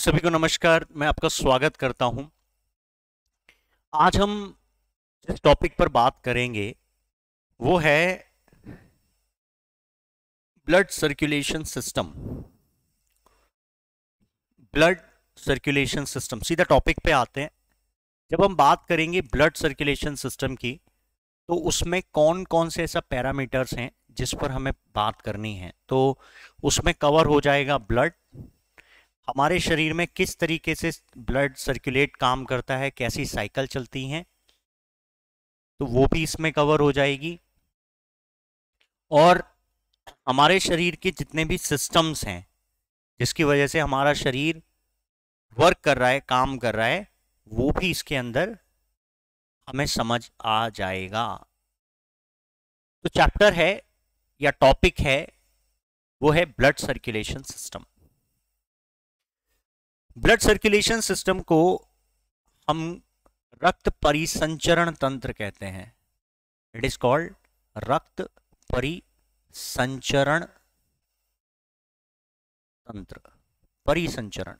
सभी को नमस्कार मैं आपका स्वागत करता हूं आज हम जिस टॉपिक पर बात करेंगे वो है blood circulation system blood circulation system सीधा टॉपिक पे आते हैं जब हम बात करेंगे ब्लड सर्कुलेशन सिस्टम की तो उसमें कौन कौन से ऐसा पैरामीटर्स हैं जिस पर हमें बात करनी है तो उसमें कवर हो जाएगा ब्लड हमारे शरीर में किस तरीके से ब्लड सर्कुलेट काम करता है कैसी साइकिल चलती हैं तो वो भी इसमें कवर हो जाएगी और हमारे शरीर के जितने भी सिस्टम्स हैं जिसकी वजह से हमारा शरीर वर्क कर रहा है काम कर रहा है वो भी इसके अंदर हमें समझ आ जाएगा तो चैप्टर है या टॉपिक है वो है blood circulation system blood circulation system को हम रक्त परिसंचरण तंत्र कहते हैं इट इज कॉल्ड रक्त परिसंचरण तंत्र परिसंचरण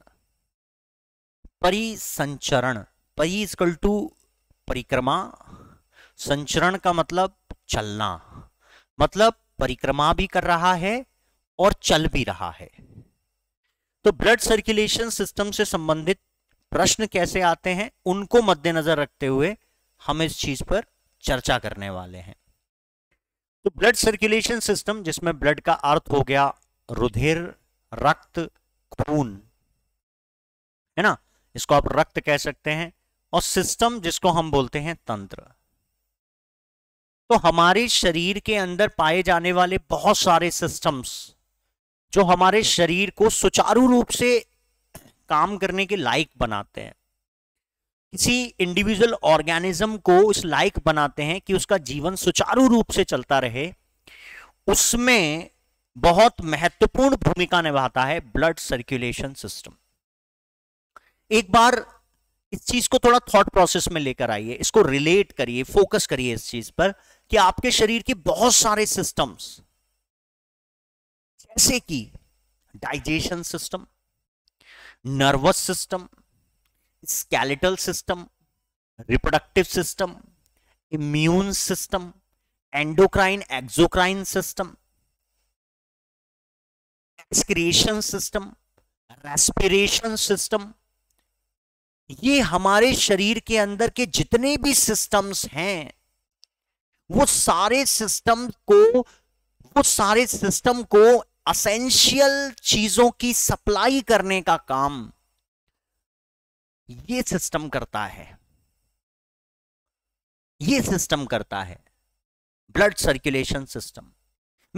परिसंचरण परी इजकल टू परिक्रमा संचरण का मतलब चलना मतलब परिक्रमा भी कर रहा है और चल भी रहा है तो ब्लड सर्कुलेशन सिस्टम से संबंधित प्रश्न कैसे आते हैं उनको मद्देनजर रखते हुए हम इस चीज पर चर्चा करने वाले हैं तो ब्लड सर्कुलेशन सिस्टम जिसमें ब्लड का अर्थ हो गया रुधिर रक्त खून है ना इसको आप रक्त कह सकते हैं और सिस्टम जिसको हम बोलते हैं तंत्र तो हमारे शरीर के अंदर पाए जाने वाले बहुत सारे सिस्टम्स जो हमारे शरीर को सुचारू रूप से काम करने के लायक बनाते हैं किसी इंडिविजुअल ऑर्गेनिज्म को इस लायक बनाते हैं कि उसका जीवन सुचारू रूप से चलता रहे उसमें बहुत महत्वपूर्ण भूमिका निभाता है ब्लड सर्कुलेशन सिस्टम एक बार इस चीज को थोड़ा थॉट प्रोसेस में लेकर आइए इसको रिलेट करिए फोकस करिए इस चीज पर कि आपके शरीर के बहुत सारे सिस्टम्स जैसे कि digestion system nervous system skeletal system reproductive system immune system endocrine exocrine system excretion system respiration system ये हमारे शरीर के अंदर के जितने भी सिस्टम्स हैं वो सारे सिस्टम को वो सारे सिस्टम को असेंशियल चीजों की सप्लाई करने का काम ये सिस्टम करता है ये सिस्टम करता है ब्लड सर्कुलेशन सिस्टम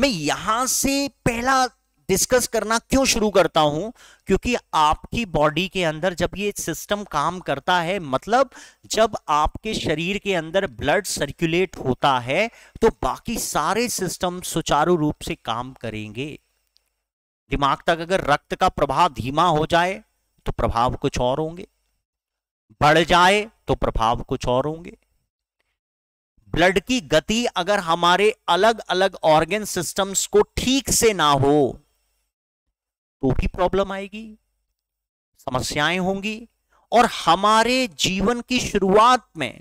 मैं यहां से पहला डिस्कस करना क्यों शुरू करता हूं क्योंकि आपकी बॉडी के अंदर जब ये सिस्टम काम करता है मतलब जब आपके शरीर के अंदर ब्लड सर्कुलेट होता है तो बाकी सारे सिस्टम सुचारू रूप से काम करेंगे दिमाग तक अगर रक्त का प्रभाव धीमा हो जाए तो प्रभाव कुछ और होंगे बढ़ जाए तो प्रभाव कुछ और होंगे ब्लड की गति अगर हमारे अलग अलग ऑर्गेन सिस्टम्स को ठीक से ना हो तो भी प्रॉब्लम आएगी समस्याएं होंगी और हमारे जीवन की शुरुआत में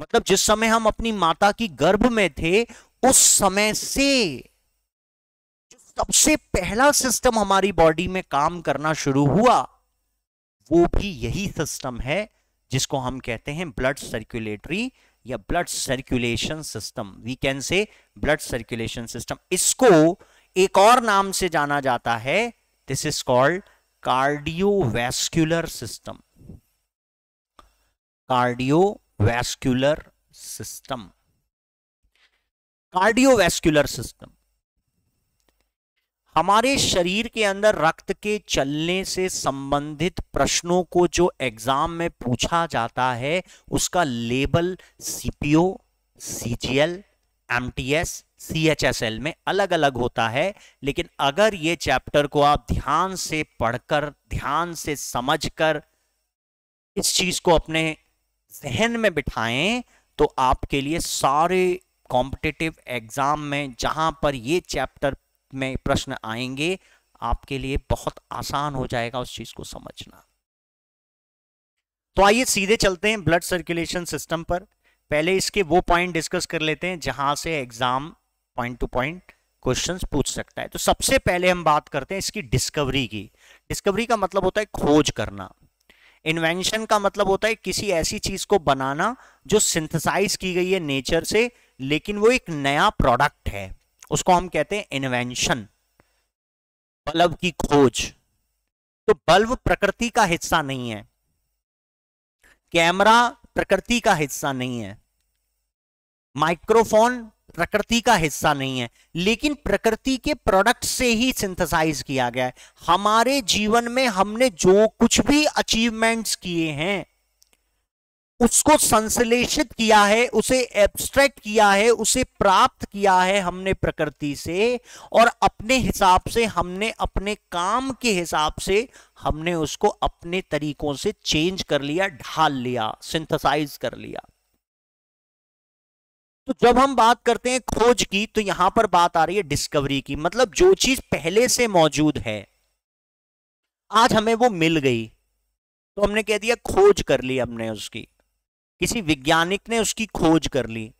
मतलब जिस समय हम अपनी माता की गर्भ में थे उस समय से सबसे पहला सिस्टम हमारी बॉडी में काम करना शुरू हुआ वो भी यही सिस्टम है जिसको हम कहते हैं ब्लड सर्कुलेटरी या blood circulation system we can say blood circulation system इसको एक और नाम से जाना जाता है this is called cardiovascular system cardiovascular system cardiovascular system हमारे शरीर के अंदर रक्त के चलने से संबंधित प्रश्नों को जो एग्जाम में पूछा जाता है उसका लेबल सीपीओ सीजीएल एमटीएस सीएचएसएल में अलग अलग होता है लेकिन अगर ये चैप्टर को आप ध्यान से पढ़कर ध्यान से समझकर इस चीज को अपने जहन में बिठाएं तो आपके लिए सारे कॉम्पिटेटिव एग्जाम में जहां पर ये चैप्टर में प्रश्न आएंगे आपके लिए बहुत आसान हो जाएगा उस चीज को समझना तो आइए सीधे चलते हैं ब्लड सर्कुलेशन सिस्टम पर पहले इसके वो पॉइंट डिस्कस कर लेते हैं जहां से exam point to point question पूछ सकता है तो सबसे पहले हम बात करते हैं इसकी डिस्कवरी की डिस्कवरी का मतलब होता है खोज करना इन्वेंशन का मतलब होता है किसी ऐसी चीज को बनाना जो सिंथेसाइज की गई है नेचर से लेकिन वो एक नया प्रोडक्ट है उसको हम कहते हैं इन्वेंशन बल्ब की खोज तो बल्ब प्रकृति का हिस्सा नहीं है कैमरा प्रकृति का हिस्सा नहीं है माइक्रोफोन प्रकृति का हिस्सा नहीं है लेकिन प्रकृति के प्रोडक्ट से ही सिंथेसाइज किया गया है हमारे जीवन में हमने जो कुछ भी अचीवमेंट्स किए हैं उसको संश्लेषित किया है उसे एब्स्ट्रैक्ट किया है उसे प्राप्त किया है हमने प्रकृति से और अपने हिसाब से हमने अपने काम के हिसाब से हमने उसको अपने तरीकों से चेंज कर लिया ढाल लिया सिंथेसाइज कर लिया तो जब हम बात करते हैं खोज की तो यहां पर बात आ रही है डिस्कवरी की मतलब जो चीज पहले से मौजूद है आज हमें वो मिल गई तो हमने कह दिया खोज कर ली हमने उसकी किसी वैज्ञानिक ने उसकी खोज कर ली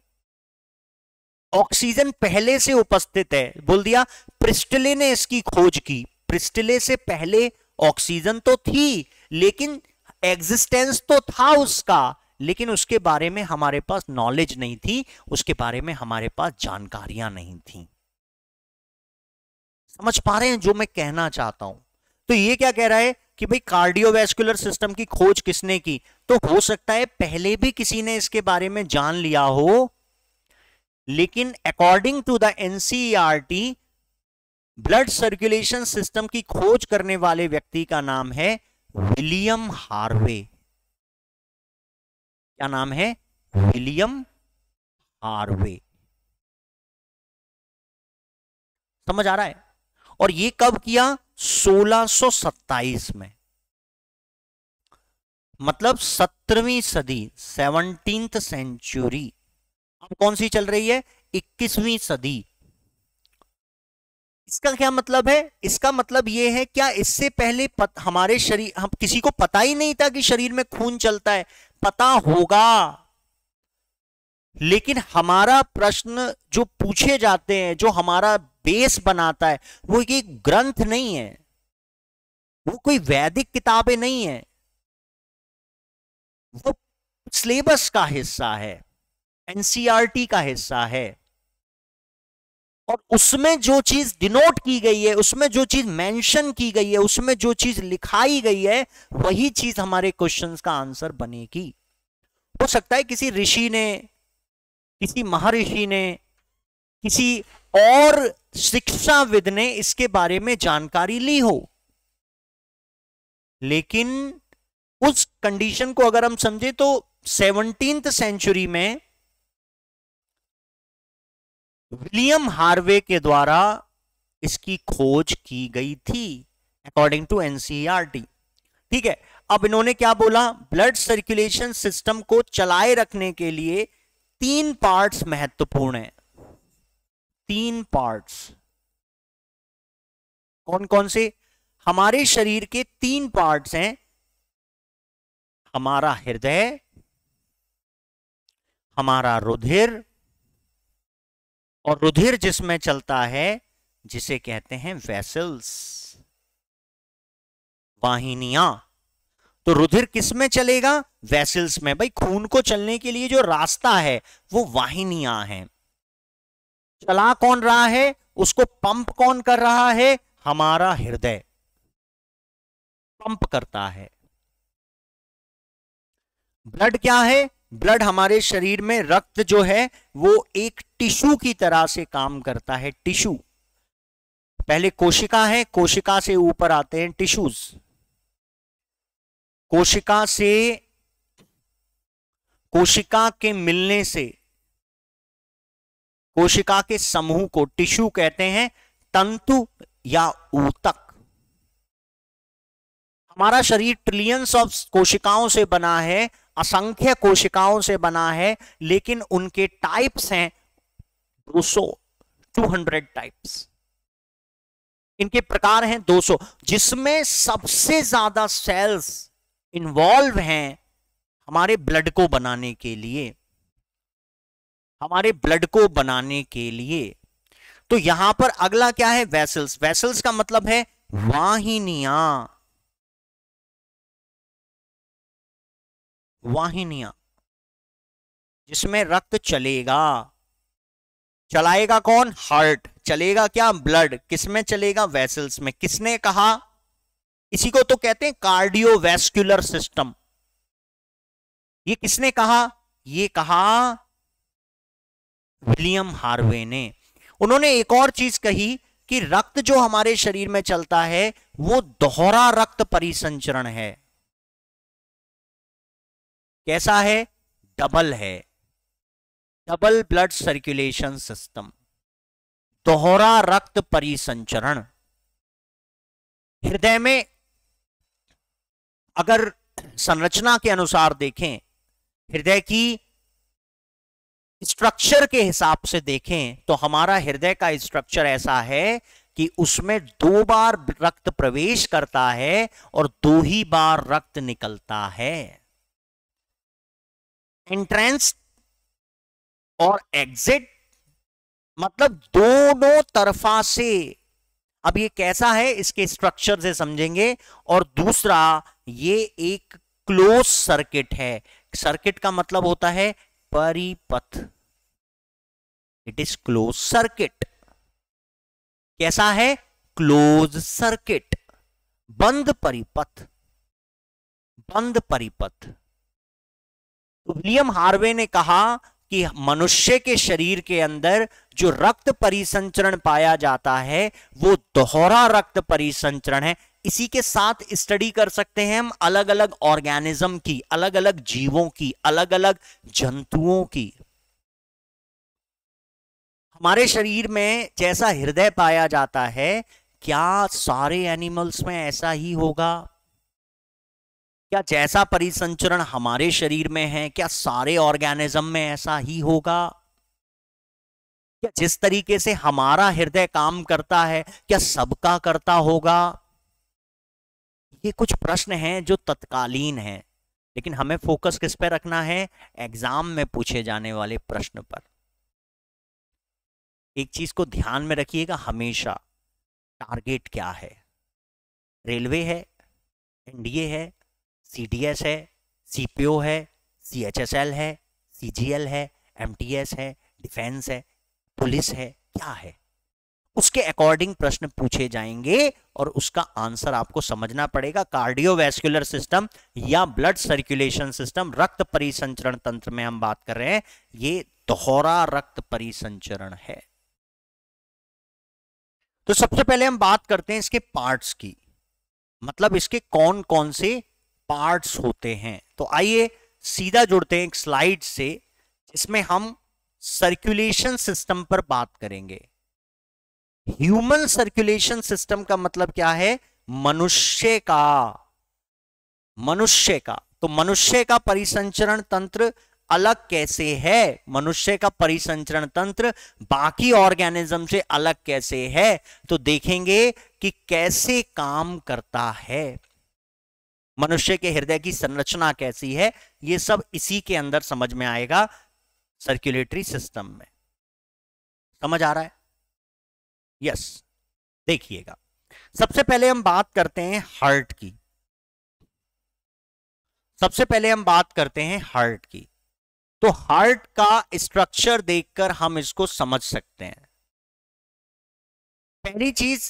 ऑक्सीजन पहले से उपस्थित है बोल दिया प्रिस्टले ने इसकी खोज की प्रिस्टले से पहले ऑक्सीजन तो थी लेकिन एग्जिस्टेंस तो था उसका लेकिन उसके बारे में हमारे पास नॉलेज नहीं थी उसके बारे में हमारे पास जानकारियां नहीं थी समझ पा रहे हैं जो मैं कहना चाहता हूं तो ये क्या कह रहा है कि भाई कार्डियोवैस्कुलर सिस्टम की खोज किसने की तो हो सकता है पहले भी किसी ने इसके बारे में जान लिया हो लेकिन according to the NCR blood circulation system की खोज करने वाले व्यक्ति का नाम है विलियम हार्वे क्या नाम है विलियम हार्वे समझ आ रहा है और ये कब किया 1627 में मतलब सत्रहवीं सदी सेवनटीन सेंचुरी अब कौन सी चल रही है इक्कीसवीं सदी इसका क्या मतलब है इसका मतलब यह है क्या इससे पहले पत, हमारे शरीर हम किसी को पता ही नहीं था कि शरीर में खून चलता है पता होगा लेकिन हमारा प्रश्न जो पूछे जाते हैं जो हमारा बेस बनाता है वो एक ग्रंथ नहीं है वो कोई वैदिक किताबें नहीं है वो सिलेबस का हिस्सा है एनसीईआरटी e का हिस्सा है और उसमें जो चीज डिनोट की गई है उसमें जो चीज मेंशन की गई है उसमें जो चीज लिखाई गई है वही चीज हमारे क्वेश्चंस का आंसर बनेगी हो सकता है किसी ऋषि ने किसी महर्षि ने किसी और शिक्षाविद ने इसके बारे में जानकारी ली हो लेकिन उस कंडीशन को अगर हम समझे तो सेवनटींथ सेंचुरी में विलियम हार्वे के द्वारा इसकी खोज की गई थी अकॉर्डिंग टू एनसीईआरटी ठीक है अब इन्होंने क्या बोला ब्लड सर्कुलेशन सिस्टम को चलाए रखने के लिए तीन पार्ट्स महत्वपूर्ण हैं तीन पार्ट्स कौन कौन से हमारे शरीर के तीन पार्ट्स हैं हमारा हृदय हमारा रुधिर और रुधिर जिसमें चलता है जिसे कहते हैं वेसल्स वाहिनियां तो रुधिर किसमें चलेगा वेसल्स में भाई खून को चलने के लिए जो रास्ता है वो वाहिनियां हैं चला कौन रहा है उसको पंप कौन कर रहा है हमारा हृदय पंप करता है ब्लड क्या है ब्लड हमारे शरीर में रक्त जो है वो एक टिश्यू की तरह से काम करता है टिश्यू पहले कोशिका है कोशिका से ऊपर आते हैं टिश्यूज कोशिका से कोशिका के मिलने से कोशिका के समूह को टिश्यू कहते हैं तंतु या ऊतक हमारा शरीर ट्रिलियंस ऑफ कोशिकाओं से बना है असंख्य कोशिकाओं से बना है लेकिन उनके टाइप्स हैं 200 200 टाइप्स इनके प्रकार हैं 200 जिसमें सबसे ज्यादा सेल्स इन्वॉल्व हैं हमारे ब्लड को बनाने के लिए हमारे ब्लड को बनाने के लिए तो यहां पर अगला क्या है वेसल्स वेसल्स का मतलब है वाहिनिया वाहिनिया जिसमें रक्त चलेगा चलाएगा कौन हार्ट चलेगा क्या ब्लड किसमें चलेगा वेसल्स में किसने कहा इसी को तो कहते हैं कार्डियोवैस्कुलर सिस्टम ये किसने कहा ये कहा विलियम हार्वे ने उन्होंने एक और चीज कही कि रक्त जो हमारे शरीर में चलता है वो दोहरा रक्त परिसंचरण है कैसा है डबल है डबल ब्लड सर्कुलेशन सिस्टम दोहरा रक्त परिसंचरण हृदय में अगर संरचना के अनुसार देखें हृदय की स्ट्रक्चर के हिसाब से देखें तो हमारा हृदय का स्ट्रक्चर ऐसा है कि उसमें दो बार रक्त प्रवेश करता है और दो ही बार रक्त निकलता है एंट्रेंस और एग्जिट मतलब दोनों तरफा से अब ये कैसा है इसके स्ट्रक्चर से समझेंगे और दूसरा ये एक क्लोज सर्किट है सर्किट का मतलब होता है परिपथ इट इज क्लोज सर्किट कैसा है क्लोज सर्किट बंद परिपथ बंद परिपथ तो विलियम हार्वे ने कहा कि मनुष्य के शरीर के अंदर जो रक्त परिसंचरण पाया जाता है वो दोहरा रक्त परिसंचरण है इसी के साथ स्टडी कर सकते हैं हम अलग अलग ऑर्गेनिज्म की अलग अलग जीवों की अलग अलग जंतुओं की हमारे शरीर में जैसा हृदय पाया जाता है क्या सारे एनिमल्स में ऐसा ही होगा क्या जैसा परिसंचरण हमारे शरीर में है क्या सारे ऑर्गेनिज्म में ऐसा ही होगा क्या जिस तरीके से हमारा हृदय काम करता है क्या सबका करता होगा ये कुछ प्रश्न हैं जो तत्कालीन हैं लेकिन हमें फोकस किस पे रखना है एग्जाम में पूछे जाने वाले प्रश्न पर एक चीज को ध्यान में रखिएगा हमेशा टारगेट क्या है रेलवे है एनडीए है सीडीएस है सीपीओ है सीएचएसएल है सीजीएल है एमटीएस है डिफेंस है पुलिस है क्या है उसके अकॉर्डिंग प्रश्न पूछे जाएंगे और उसका आंसर आपको समझना पड़ेगा कार्डियोवैस्कुलर सिस्टम या ब्लड सर्कुलेशन सिस्टम रक्त परिसंचरण तंत्र में हम बात कर रहे हैं ये दोहरा रक्त परिसंचरण है तो सबसे पहले हम बात करते हैं इसके पार्ट्स की मतलब इसके कौन कौन से पार्ट्स होते हैं तो आइए सीधा जुड़ते हैं एक स्लाइड से इसमें हम सर्कुलेशन सिस्टम पर बात करेंगे ह्यूमन सर्कुलेशन सिस्टम का मतलब क्या है मनुष्य का मनुष्य का तो मनुष्य का परिसंचरण तंत्र अलग कैसे है मनुष्य का परिसंचरण तंत्र बाकी ऑर्गेनिज्म से अलग कैसे है तो देखेंगे कि कैसे काम करता है मनुष्य के हृदय की संरचना कैसी है यह सब इसी के अंदर समझ में आएगा सर्कुलेटरी सिस्टम में समझ आ रहा है यस देखिएगा सबसे पहले हम बात करते हैं हार्ट की सबसे पहले हम बात करते हैं हार्ट की तो हार्ट का स्ट्रक्चर देखकर हम इसको समझ सकते हैं पहली चीज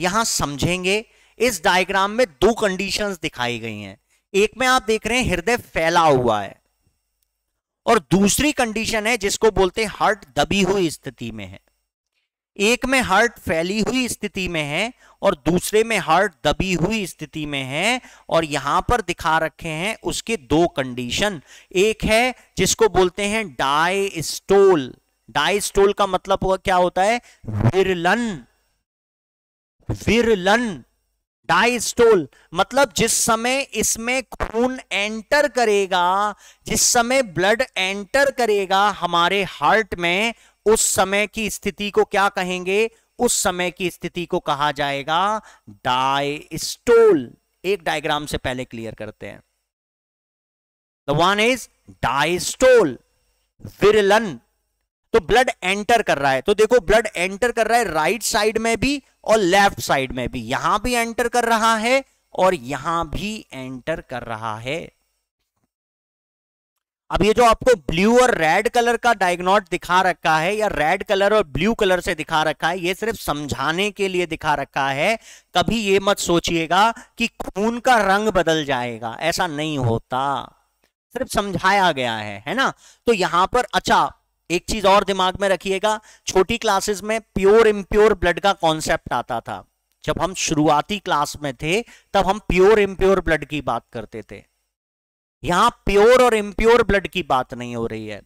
यहां समझेंगे इस डायग्राम में दो कंडीशंस दिखाई गई हैं एक में आप देख रहे हैं हृदय फैला हुआ है और दूसरी कंडीशन है जिसको बोलते हैं हार्ट दबी हुई स्थिति में है एक में हार्ट फैली हुई स्थिति में है और दूसरे में हार्ट दबी हुई स्थिति में है और यहां पर दिखा रखे हैं उसके दो कंडीशन एक है जिसको बोलते हैं डायस्टोल डायस्टोल का मतलब क्या होता है विरलन विरलन डायस्टोल मतलब जिस समय इसमें खून एंटर करेगा जिस समय ब्लड एंटर करेगा हमारे हार्ट में उस समय की स्थिति को क्या कहेंगे उस समय की स्थिति को कहा जाएगा डायस्टोल एक डायग्राम से पहले क्लियर करते हैं द वन इज डायस्टोल विरलन तो ब्लड एंटर कर रहा है तो देखो ब्लड एंटर कर रहा है राइट साइड में भी और लेफ्ट साइड में भी यहां भी एंटर कर रहा है और यहां भी एंटर कर रहा है अब ये जो आपको ब्लू और रेड कलर का डायग्नोट दिखा रखा है या रेड कलर और ब्लू कलर से दिखा रखा है ये सिर्फ समझाने के लिए दिखा रखा है कभी ये मत सोचिएगा कि खून का रंग बदल जाएगा ऐसा नहीं होता सिर्फ समझाया गया है है ना तो यहां पर अच्छा एक चीज और दिमाग में रखिएगा छोटी क्लासेस में प्योर इम्प्योर ब्लड का कॉन्सेप्ट आता था जब हम शुरुआती क्लास में थे तब हम प्योर इम्प्योर ब्लड की बात करते थे यहां प्योर और इम्प्योर ब्लड की बात नहीं हो रही है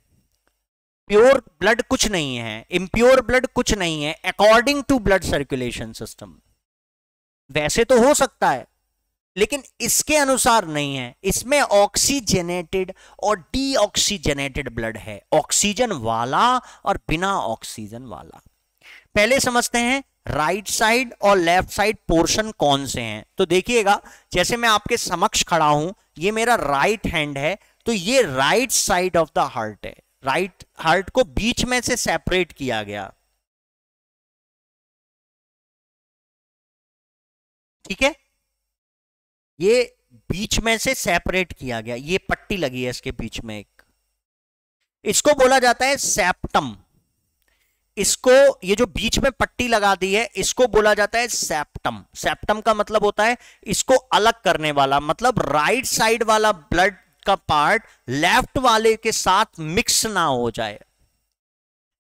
प्योर ब्लड कुछ नहीं है इम्प्योर ब्लड कुछ नहीं है according to blood circulation system वैसे तो हो सकता है लेकिन इसके अनुसार नहीं है इसमें ऑक्सीजनेटेड और डीऑक्सीजनेटेड ब्लड है ऑक्सीजन वाला और बिना ऑक्सीजन वाला पहले समझते हैं राइट साइड और लेफ्ट साइड पोर्शन कौन से हैं तो देखिएगा जैसे मैं आपके समक्ष खड़ा हूं ये मेरा राइट right हैंड है तो ये right side of the heart है राइट right हार्ट को बीच में से सेपरेट किया गया ठीक है ये बीच में से सेपरेट किया गया ये पट्टी लगी है इसके बीच में एक इसको बोला जाता है सेप्टम इसको ये जो बीच में पट्टी लगा दी है इसको बोला जाता है सेप्टम सेप्टम का मतलब होता है इसको अलग करने वाला मतलब राइट साइड वाला ब्लड का पार्ट लेफ्ट वाले के साथ मिक्स ना हो जाए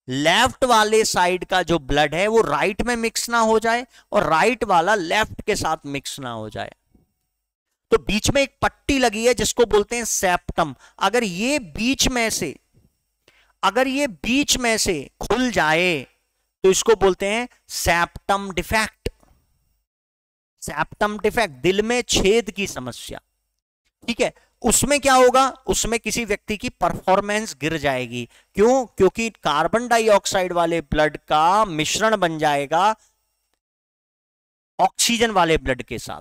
लेफ्ट वाले साइड का जो ब्लड है वो राइट में मिक्स ना हो जाए और राइट वाला लेफ्ट के साथ मिक्स ना हो जाए तो बीच में एक पट्टी लगी है जिसको बोलते हैं सेप्टम अगर ये बीच में से अगर ये बीच में से खुल जाए तो इसको बोलते हैं सैप्टम डिफेक्ट सैप्टम डिफेक्ट दिल में छेद की समस्या ठीक है उसमें क्या होगा उसमें किसी व्यक्ति की परफॉर्मेंस गिर जाएगी क्यों क्योंकि कार्बन डाइऑक्साइड वाले ब्लड का मिश्रण बन जाएगा ऑक्सीजन वाले ब्लड के साथ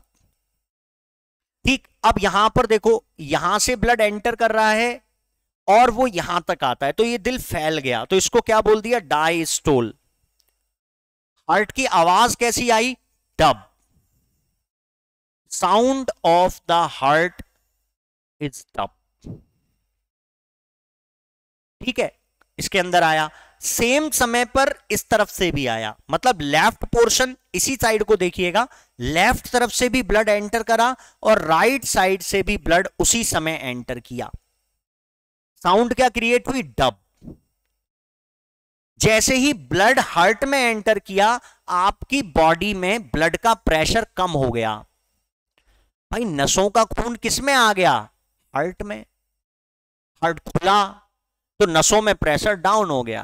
ठीक अब यहां पर देखो यहां से ब्लड एंटर कर रहा है और वो यहां तक आता है तो ये दिल फैल गया तो इसको क्या बोल दिया डाइस्टोल हार्ट की आवाज कैसी आई dub sound of the heart is dub ठीक है इसके अंदर आया सेम समय पर इस तरफ से भी आया मतलब लेफ्ट पोर्शन इसी साइड को देखिएगा लेफ्ट तरफ से भी ब्लड एंटर करा और राइट right साइड से भी ब्लड उसी समय एंटर किया साउंड क्या क्रिएट हुई डब जैसे ही ब्लड हार्ट में एंटर किया आपकी बॉडी में ब्लड का प्रेशर कम हो गया भाई नसों का खून किसमें आ गया हार्ट में हार्ट खुला तो नसों में प्रेशर डाउन हो गया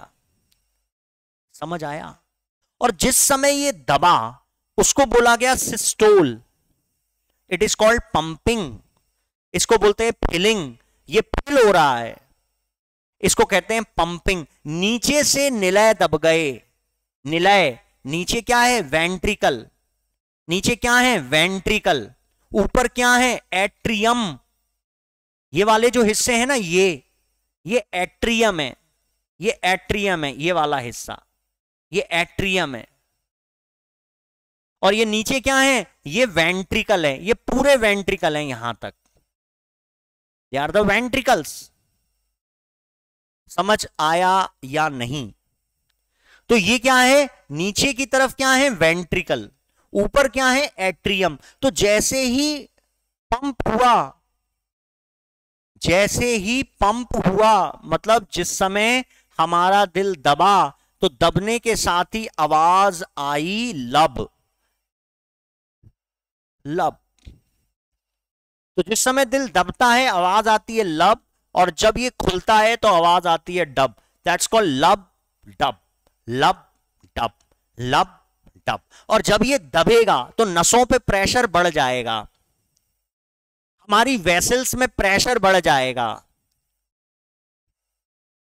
समझ आया और जिस समय ये दबा उसको बोला गया systole it is called pumping इसको बोलते हैं फिलिंग ये फिल हो रहा है इसको कहते हैं पंपिंग नीचे से निलय दब गए निलय नीचे क्या है वेंट्रिकल नीचे क्या है वेंट्रिकल ऊपर क्या है एट्रियम ये वाले जो हिस्से हैं ना ये ये एट्रियम है ये एट्रियम है ये वाला हिस्सा ये एट्रियम है और ये नीचे क्या है ये वेंट्रिकल है ये पूरे वेंट्रिकल है यहां तक यार द वेंट्रिकल्स समझ आया या नहीं तो ये क्या है नीचे की तरफ क्या है वेंट्रिकल ऊपर क्या है एट्रियम तो जैसे ही पंप हुआ जैसे ही पंप हुआ मतलब जिस समय हमारा दिल दबा तो दबने के साथ ही आवाज आई लब लब तो जिस समय दिल दबता है आवाज आती है लब और जब ये खुलता है तो आवाज आती है dub that's call lub dub lub dub lub dub और जब ये दबेगा तो नसों पे प्रेशर बढ़ जाएगा हमारी वेसल्स में प्रेशर बढ़ जाएगा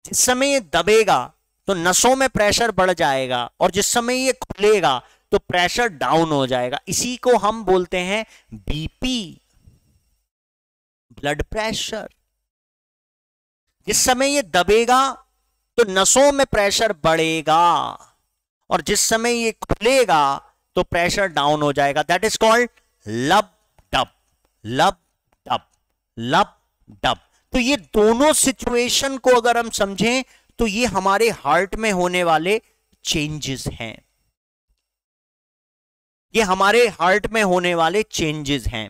जिस समय ये दबेगा तो नसों में प्रेशर बढ़ जाएगा और जिस समय ये खुलेगा तो प्रेशर डाउन हो जाएगा इसी को हम बोलते हैं बीपी ब्लड प्रेशर जिस समय ये दबेगा तो नसों में प्रेशर बढ़ेगा और जिस समय ये खुलेगा तो प्रेशर डाउन हो जाएगा that is called lub dub lub dub lub dub तो ये दोनों सिचुएशन को अगर हम समझें तो ये हमारे हार्ट में होने वाले चेंजेस हैं ये हमारे हार्ट में होने वाले चेंजेस हैं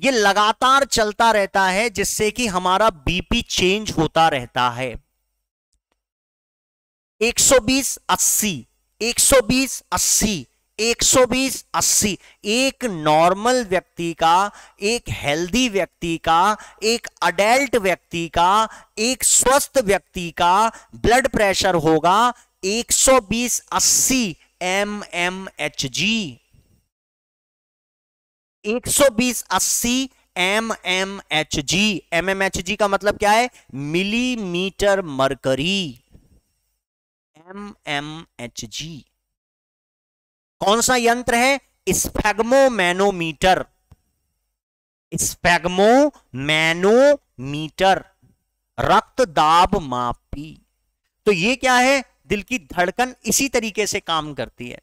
ये लगातार चलता रहता है जिससे कि हमारा बीपी चेंज होता रहता है 120 80 120 80 120 80 एक नॉर्मल व्यक्ति का एक हेल्दी व्यक्ति का एक अडल्ट व्यक्ति का एक स्वस्थ व्यक्ति का ब्लड प्रेशर होगा 120 80 M M H G 120 80 M M H G M M H G का मतलब क्या है millimetre mercury M M H G कौन सा यंत्र है स्फेगमोमैनोमीटर स्फेगमोमैनोमीटर रक्त दाब मापी तो ये क्या है दिल की धड़कन इसी तरीके से काम करती है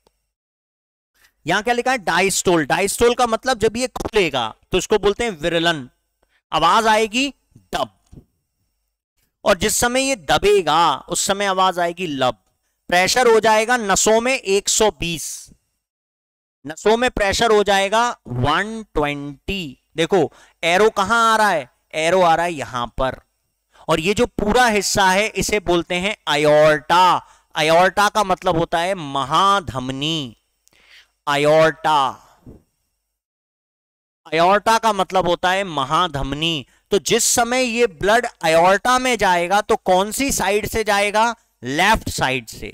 यहां क्या लिखा है डाइस्टोल डाइस्टोल का मतलब जब ये खुलेगा तो इसको बोलते हैं विरलन आवाज आएगी डब और जिस समय ये दबेगा उस समय आवाज आएगी लब प्रेशर हो जाएगा नसों में 120 नसों में प्रेशर हो जाएगा 120 देखो एरो कहां आ रहा है एरो आ रहा है यहां पर और ये जो पूरा हिस्सा है इसे बोलते हैं अयोर्टा अयोर्टा का मतलब होता है महाधमनी आयोर्टा आयोर्टा का मतलब होता है महाधमनी तो जिस समय ये ब्लड आयोर्टा में जाएगा तो कौन सी साइड से जाएगा लेफ्ट साइड से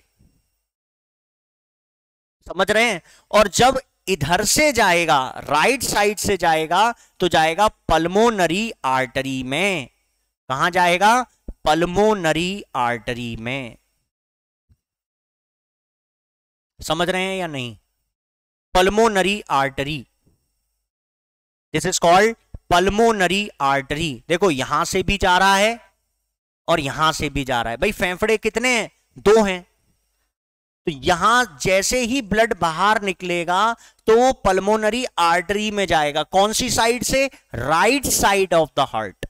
समझ रहे हैं और जब इधर से जाएगा राइट साइड से जाएगा तो जाएगा पल्मोनरी आर्टरी में कहा जाएगा पल्मोनरी आर्टरी में समझ रहे हैं या नहीं pulmonary artery this is called pulmonary artery देखो यहां से भी जा रहा है और यहां से भी जा रहा है भाई फेफड़े कितने हैं दो हैं तो यहां जैसे ही ब्लड बाहर निकलेगा तो वो पल्मोनरी आर्टरी में जाएगा कौन सी साइड से right side of the heart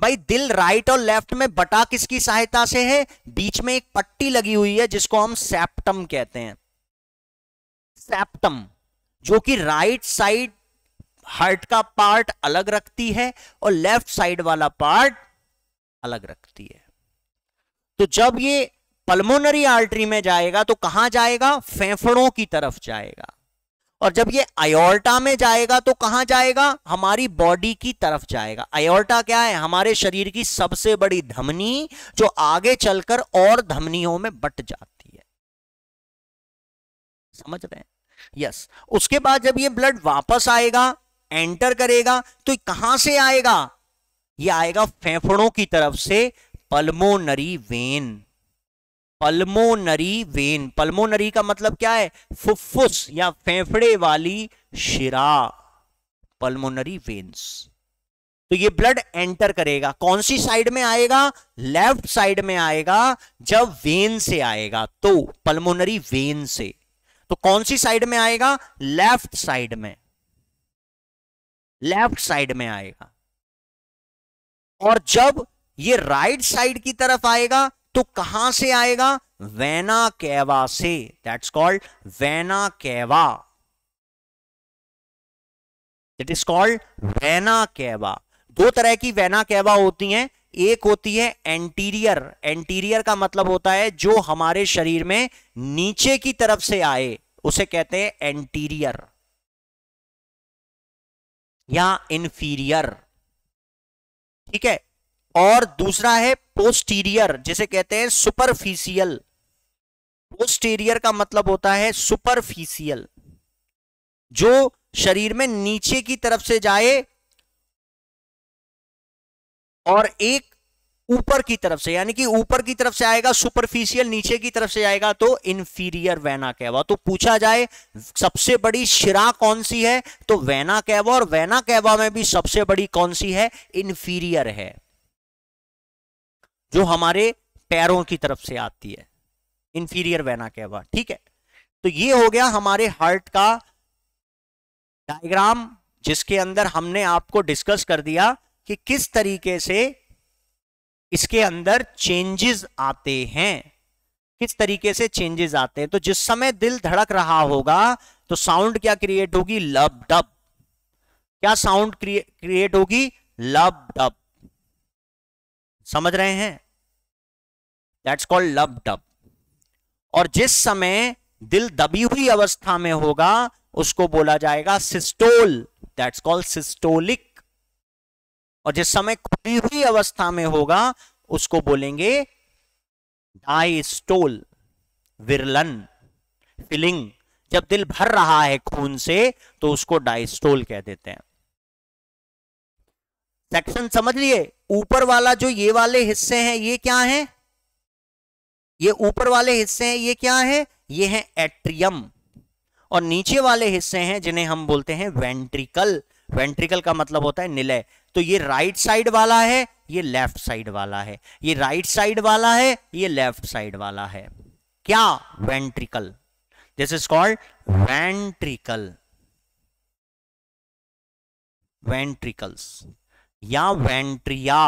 भाई दिल राइट और लेफ्ट में बटा किसकी सहायता से है बीच में एक पट्टी लगी हुई है जिसको हम सेप्टम कहते हैं सेप्टम जो कि राइट साइड हार्ट का पार्ट अलग रखती है और लेफ्ट साइड वाला पार्ट अलग रखती है तो जब ये पल्मोनरी आर्टरी में जाएगा तो कहां जाएगा फेफड़ों की तरफ जाएगा और जब ये अयोर्टा में जाएगा तो कहां जाएगा हमारी बॉडी की तरफ जाएगा अयोर्टा क्या है हमारे शरीर की सबसे बड़ी धमनी जो आगे चलकर और धमनियों में बट जाती है समझ रहे हैं यस उसके बाद जब ये ब्लड वापस आएगा एंटर करेगा तो कहां से आएगा ये आएगा फेफड़ों की तरफ से pulmonary vein pulmonary vein pulmonary का मतलब क्या है फुफ्फुस या फेफड़े वाली शिरा पल्मोनरी वेन्स तो ये ब्लड एंटर करेगा कौन सी साइड में आएगा लेफ्ट साइड में आएगा जब वेन से आएगा तो पल्मोनरी वेन से तो कौन सी साइड में आएगा लेफ्ट साइड में लेफ्ट साइड में आएगा और जब ये राइट साइड की तरफ आएगा तो कहां से आएगा वैना कैवा से that's called vena cava it is called vena cava दो तरह की वैना कैवा होती हैं एक होती है एंटीरियर एंटीरियर का मतलब होता है जो हमारे शरीर में नीचे की तरफ से आए उसे कहते हैं एंटीरियर या इन्फीरियर ठीक है और दूसरा है पोस्टीरियर जिसे कहते हैं सुपरफिशियल पोस्टीरियर का मतलब होता है सुपरफिशियल जो शरीर में नीचे की तरफ से जाए और एक ऊपर की तरफ से यानी कि ऊपर की तरफ से आएगा सुपरफिशियल नीचे की तरफ से आएगा तो इन्फीरियर वेना कैवा तो पूछा जाए सबसे बड़ी शिरा कौन सी है तो वेना कैवा और वेना कैवा में भी सबसे बड़ी कौन सी है इन्फीरियर है जो हमारे पैरों की तरफ से आती है इन्फीरियर वेना कैवा ठीक है तो ये हो गया हमारे हार्ट का डायग्राम जिसके अंदर हमने आपको डिस्कस कर दिया कि किस तरीके से इसके अंदर चेंजेस आते हैं किस तरीके से चेंजेस आते हैं तो जिस समय दिल धड़क रहा होगा तो साउंड क्या क्रिएट होगी लब डब क्या साउंड क्रिएट होगी लब डब समझ रहे हैं दैट्स कॉल्ड लब डब और जिस समय दिल दबी हुई अवस्था में होगा उसको बोला जाएगा सिस्टोल दैट्स कॉल्ड सिस्टोलिक और जिस समय खुली हुई अवस्था में होगा उसको बोलेंगे डाइस्टोल विरलन फिलिंग जब दिल भर रहा है खून से तो उसको डाइस्टोल कह देते हैं सेक्शन समझ लिए ऊपर वाला जो ये वाले हिस्से हैं ये क्या है ये ऊपर वाले हिस्से हैं ये क्या है ये है एट्रियम और नीचे वाले हिस्से हैं जिन्हें हम बोलते हैं वेंट्रिकल वेंट्रिकल का मतलब होता है निलय तो ये राइट साइड वाला है ये लेफ्ट साइड वाला है ये राइट साइड वाला है ये लेफ्ट साइड वाला है क्या ventricle this is called ventricle ventricles या वेंट्रिया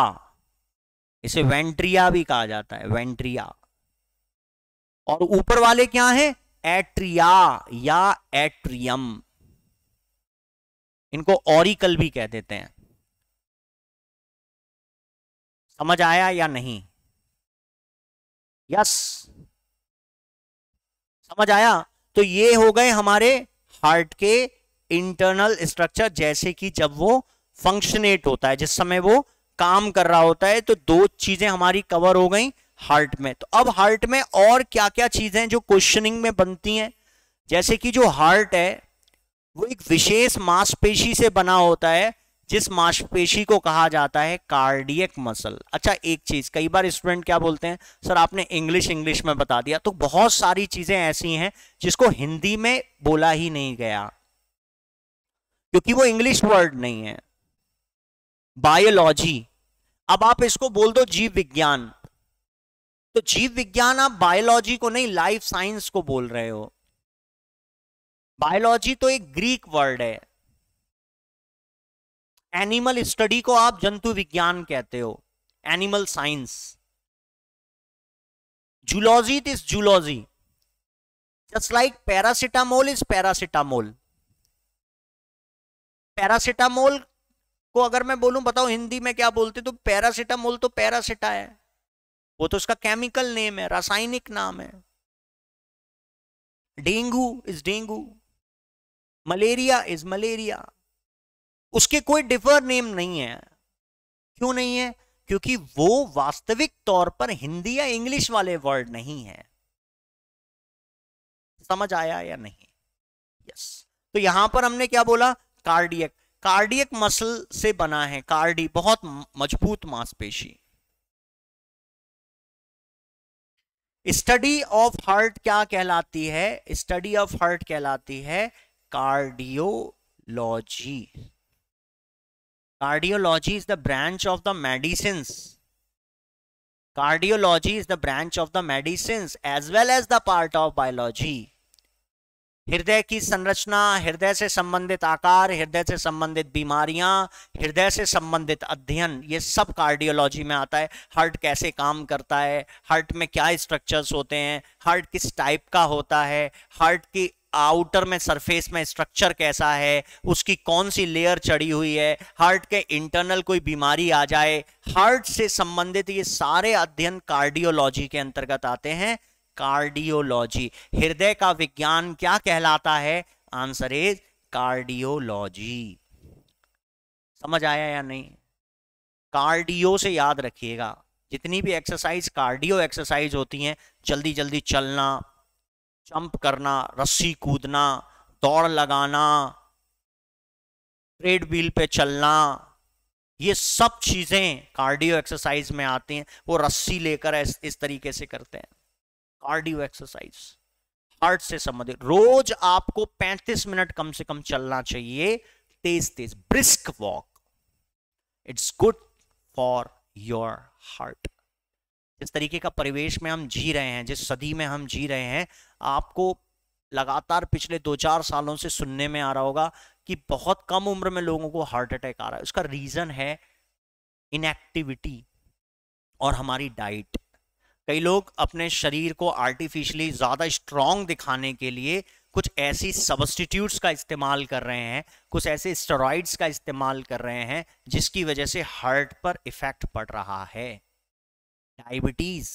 इसे वेंट्रिया भी कहा जाता है वेंट्रिया और ऊपर वाले क्या है एट्रिया या एट्रियम इनको ऑरिकल भी कह देते हैं समझ आया या नहीं यस समझ आया तो ये हो गए हमारे हार्ट के इंटरनल स्ट्रक्चर जैसे कि जब वो फंक्शनेट होता है जिस समय वो काम कर रहा होता है तो दो चीजें हमारी कवर हो गई हार्ट में तो अब हार्ट में और क्या क्या चीजें जो क्वेश्चनिंग में बनती हैं जैसे कि जो हार्ट है वो एक विशेष मांसपेशी से बना होता है जिस मांसपेशी को कहा जाता है कार्डियक मसल अच्छा एक चीज कई बार स्टूडेंट क्या बोलते हैं सर आपने इंग्लिश इंग्लिश में बता दिया तो बहुत सारी चीजें ऐसी हैं जिसको हिंदी में बोला ही नहीं गया क्योंकि वो इंग्लिश वर्ड नहीं है बायोलॉजी अब आप इसको बोल दो जीव विज्ञान तो जीव विज्ञान आप बायोलॉजी को नहीं लाइफ साइंस को बोल रहे हो बायोलॉजी तो एक ग्रीक वर्ड है एनिमल स्टडी को आप जंतु विज्ञान कहते हो animal science zoology is zoology just like paracetamol is paracetamol paracetamol को अगर मैं बोलूं बताओ हिंदी में क्या बोलते तो पैरासिटामोल तो पैरासिटा है वो तो उसका केमिकल नेम है रासायनिक नाम है dengue is dengue malaria is malaria उसके कोई डिफर नेम नहीं है क्यों नहीं है क्योंकि वो वास्तविक तौर पर हिंदी या इंग्लिश वाले वर्ड नहीं है समझ आया या नहीं यस तो यहां पर हमने क्या बोला कार्डियक कार्डियक मसल से बना है कार्डी बहुत मजबूत मांसपेशी स्टडी ऑफ हार्ट क्या कहलाती है स्टडी ऑफ हार्ट कहलाती है cardiology cardiology is the branch of the medicines cardiology is the branch of the medicines as well as the part of biology हृदय की संरचना हृदय से संबंधित आकार हृदय से संबंधित बीमारियां हृदय से संबंधित अध्ययन ये सब कार्डियोलॉजी में आता है हार्ट कैसे काम करता है हार्ट में क्या स्ट्रक्चर्स होते हैं हार्ट किस टाइप का होता है हार्ट की आउटर में सरफेस में स्ट्रक्चर कैसा है उसकी कौन सी लेयर चढ़ी हुई है हार्ट के इंटरनल कोई बीमारी आ जाए हार्ट से संबंधित ये सारे अध्ययन कार्डियोलॉजी के अंतर्गत आते हैं कार्डियोलॉजी हृदय का विज्ञान क्या कहलाता है आंसर इज कार्डियोलॉजी समझ आया या नहीं कार्डियो से याद रखिएगा जितनी भी एक्सरसाइज कार्डियो एक्सरसाइज होती हैं जल्दी जल्दी चलना जंप करना रस्सी कूदना दौड़ लगाना ट्रेड व्हील पे चलना ये सब चीजें कार्डियो एक्सरसाइज में आती हैं वो रस्सी लेकर इस, इस तरीके से करते हैं कार्डियो एक्सरसाइज हार्ट से संबंधित रोज आपको 35 मिनट कम से कम चलना चाहिए तेज तेज brisk walk it's good for your heart जिस तरीके का परिवेश में हम जी रहे हैं जिस सदी में हम जी रहे हैं आपको लगातार पिछले दो चार सालों से सुनने में आ रहा होगा कि बहुत कम उम्र में लोगों को हार्ट अटैक आ रहा है उसका रीज़न है इनएक्टिविटी और हमारी डाइट कई लोग अपने शरीर को आर्टिफिशियली ज़्यादा स्ट्रांग दिखाने के लिए कुछ ऐसी सबस्टिट्यूट्स का इस्तेमाल कर रहे हैं कुछ ऐसे स्टेरॉइड्स का इस्तेमाल कर रहे हैं जिसकी वजह से हार्ट पर इफेक्ट पड़ रहा है डायबिटीज़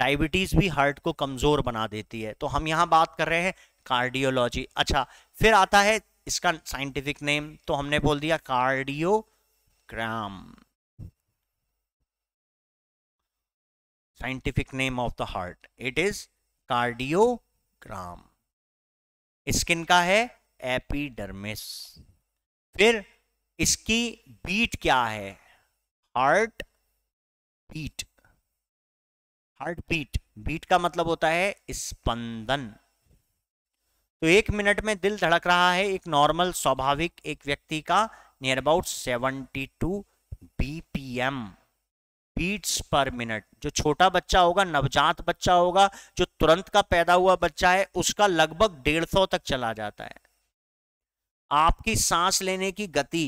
डायबिटीज़ भी हार्ट को कमज़ोर बना देती है तो हम यहां बात कर रहे हैं कार्डियोलॉजी अच्छा फिर आता है इसका साइंटिफिक नेम तो हमने बोल दिया cardiogram scientific name of the heart it is cardiogram स्किन का है एपिडर्मिस फिर इसकी बीट क्या है heartbeat heartbeat beat का मतलब होता है स्पंदन तो एक मिनट में दिल धड़क रहा है एक नॉर्मल स्वाभाविक एक व्यक्ति का near about seventy two BPM beats per minute जो छोटा बच्चा होगा नवजात बच्चा होगा जो तुरंत का पैदा हुआ बच्चा है उसका लगभग डेढ़ तक चला जाता है आपकी सांस लेने की गति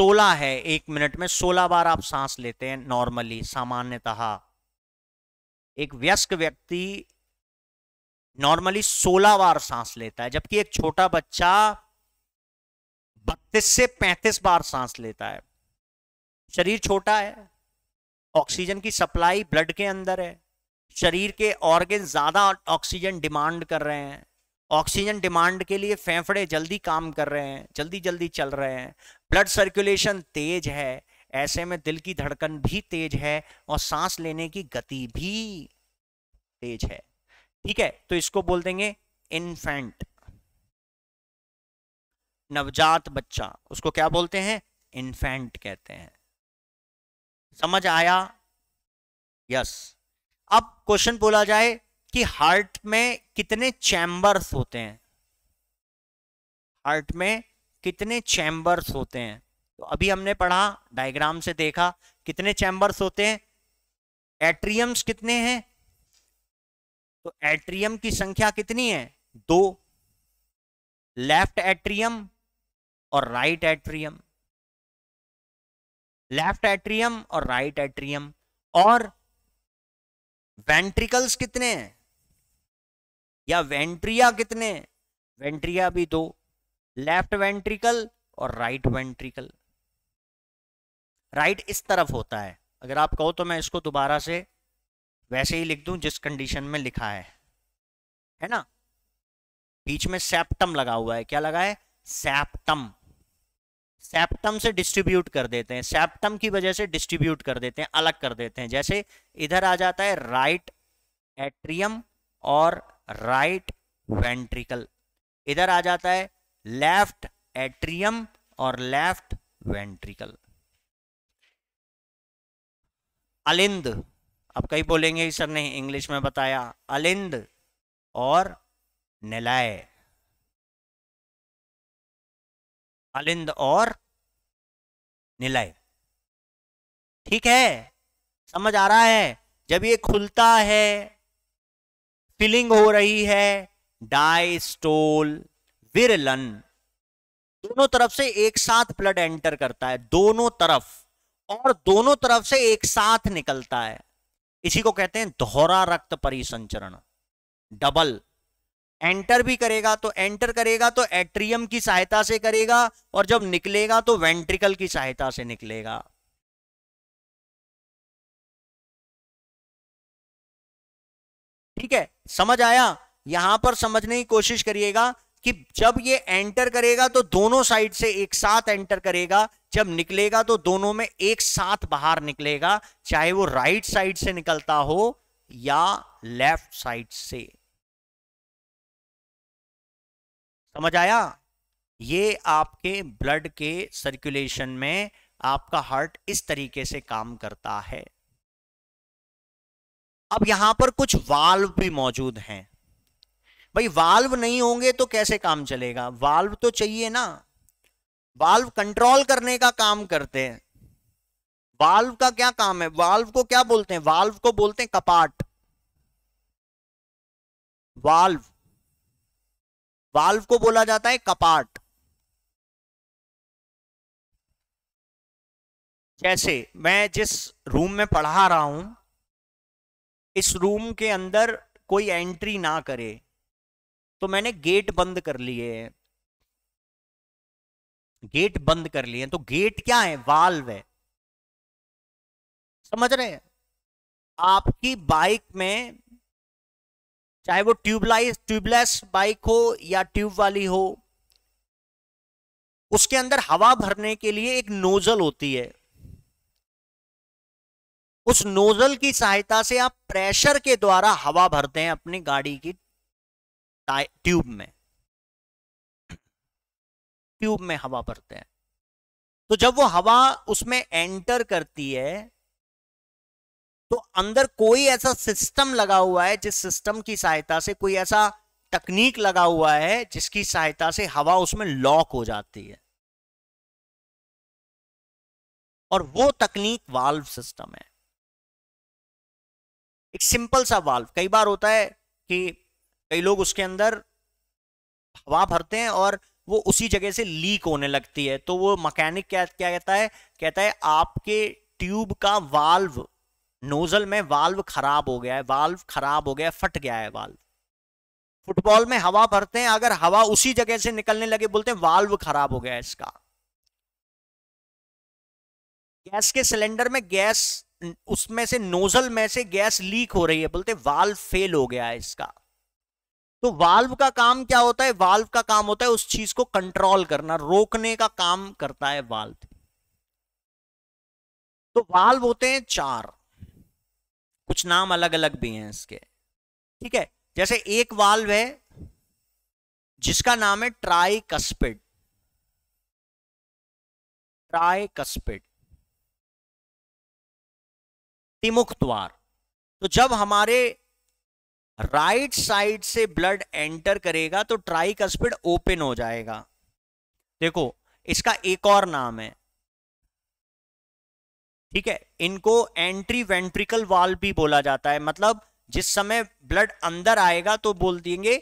सोलह है एक मिनट में सोलह बार आप सांस लेते हैं नॉर्मली सामान्यतः एक व्यस्क व्यक्ति नॉर्मली सोलह बार सांस लेता है जबकि एक छोटा बच्चा बत्तीस से पैंतीस बार सांस लेता है शरीर छोटा है ऑक्सीजन की सप्लाई ब्लड के अंदर है शरीर के ऑर्गेन ज्यादा ऑक्सीजन डिमांड कर रहे हैं ऑक्सीजन डिमांड के लिए फेफड़े जल्दी काम कर रहे हैं जल्दी जल्दी चल रहे हैं ब्लड सर्कुलेशन तेज है ऐसे में दिल की धड़कन भी तेज है और सांस लेने की गति भी तेज है ठीक है तो इसको बोल देंगे इन्फेंट नवजात बच्चा उसको क्या बोलते हैं इन्फेंट कहते हैं समझ आया यस अब क्वेश्चन बोला जाए कि हार्ट में कितने चैम्बर्स होते हैं हार्ट में कितने चैम्बर्स होते हैं तो अभी हमने पढ़ा डायग्राम से देखा कितने चैम्बर्स होते हैं एट्रियम्स कितने हैं तो एट्रियम की संख्या कितनी है दो लेफ्ट एट्रियम और राइट एट्रियम लेफ्ट एट्रियम और राइट एट्रियम और वेंट्रिकल्स कितने हैं या वेंट्रिया कितने वेंट्रिया भी दो लेफ्ट वेंट्रिकल और राइट वेंट्रिकल राइट इस तरफ होता है अगर आप कहो तो मैं इसको दोबारा से वैसे ही लिख दूं जिस कंडीशन में लिखा है है ना बीच में सेप्टम लगा हुआ है क्या लगा है सेप्टम सेप्टम से डिस्ट्रीब्यूट कर देते हैं सेप्टम की वजह से डिस्ट्रीब्यूट कर देते हैं अलग कर देते हैं जैसे इधर आ जाता है राइट एट्रियम और राइट वेंट्रिकल इधर आ जाता है लेफ्ट एट्रियम और लेफ्ट वेंट्रिकल अलिंद अब कई बोलेंगे सर ने इंग्लिश में बताया अलिंद और निलय अलिंद और निलय ठीक है समझ आ रहा है जब ये खुलता है फिलिंग हो रही है डायस्टोल विरलन दोनों तरफ से एक साथ ब्लड एंटर करता है दोनों तरफ और दोनों तरफ से एक साथ निकलता है इसी को कहते हैं दोहरा रक्त परिसंचरण डबल एंटर भी करेगा तो एंटर करेगा तो एट्रियम की सहायता से करेगा और जब निकलेगा तो वेंट्रिकल की सहायता से निकलेगा ठीक है समझ आया यहां पर समझने की कोशिश करिएगा कि जब ये एंटर करेगा तो दोनों साइड से एक साथ एंटर करेगा जब निकलेगा तो दोनों में एक साथ बाहर निकलेगा चाहे वो राइट साइड से निकलता हो या लेफ्ट साइड से समझ आया ये आपके ब्लड के सर्कुलेशन में आपका हार्ट इस तरीके से काम करता है अब यहां पर कुछ वाल्व भी मौजूद हैं भाई वाल्व नहीं होंगे तो कैसे काम चलेगा वाल्व तो चाहिए ना वाल्व कंट्रोल करने का काम करते हैं वाल्व का क्या काम है वाल्व को क्या बोलते हैं वाल्व को बोलते हैं कपाट वाल्व वाल्व को बोला जाता है कपाट जैसे मैं जिस रूम में पढ़ा रहा हूं इस रूम के अंदर कोई एंट्री ना करे तो मैंने गेट बंद कर लिए गेट बंद कर लिए तो गेट क्या है वाल्व है समझ रहे हैं आपकी बाइक में चाहे वो ट्यूबलाइस ट्यूबलेस बाइक हो या ट्यूब वाली हो उसके अंदर हवा भरने के लिए एक नोजल होती है उस नोजल की सहायता से आप प्रेशर के द्वारा हवा भरते हैं अपनी गाड़ी की ट्यूब में ट्यूब में हवा भरते हैं तो जब वो हवा उसमें एंटर करती है तो अंदर कोई ऐसा सिस्टम लगा हुआ है जिस सिस्टम की सहायता से कोई ऐसा तकनीक लगा हुआ है जिसकी सहायता से हवा उसमें लॉक हो जाती है और वो तकनीक वाल्व सिस्टम है एक सिंपल सा वाल्व कई बार होता है कि कई लोग उसके अंदर हवा भरते हैं और वो उसी जगह से लीक होने लगती है तो वो मकैनिक क्या क्या कहता है कहता है आपके ट्यूब का वाल्व नोजल में वाल्व खराब हो गया है वाल्व खराब हो गया फट गया है वाल्व फुटबॉल में हवा भरते हैं अगर हवा उसी जगह से निकलने लगे बोलते हैं वाल्व खराब हो गया है इसका गैस के सिलेंडर में गैस उसमें से नोजल में से गैस लीक हो रही है बोलते वाल्व फेल हो गया है इसका तो वाल्व का काम क्या होता है वाल्व का काम होता है उस चीज को कंट्रोल करना रोकने का काम करता है वाल्व तो वाल्व होते हैं चार कुछ नाम अलग अलग भी हैं इसके ठीक है जैसे एक वाल्व है जिसका नाम है ट्राई कस्पिड ट्राई कस्पिड तिमुख द्वार तो जब हमारे राइट साइड से ब्लड एंटर करेगा तो स्पीड ओपन हो जाएगा देखो इसका एक और नाम है ठीक है इनको एंट्री वेंट्रिकल वाल भी बोला जाता है मतलब जिस समय ब्लड अंदर आएगा तो बोल देंगे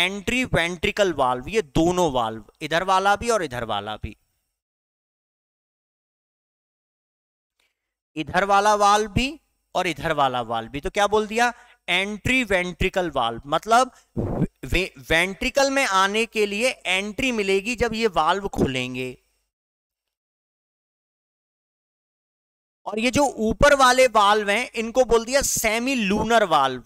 एंट्री वेंट्रिकल वाल्व ये दोनों वाल्व इधर वाला भी और इधर वाला भी इधर वाला वाल्व भी और इधर वाला वाल भी तो क्या बोल दिया एंट्री वेंट्रिकल वाल्व मतलब वे, वेंट्रिकल में आने के लिए एंट्री मिलेगी जब ये वाल्व खुलेंगे और ये जो ऊपर वाले वाल्व हैं इनको बोल दिया सेमी लूनर वाल्व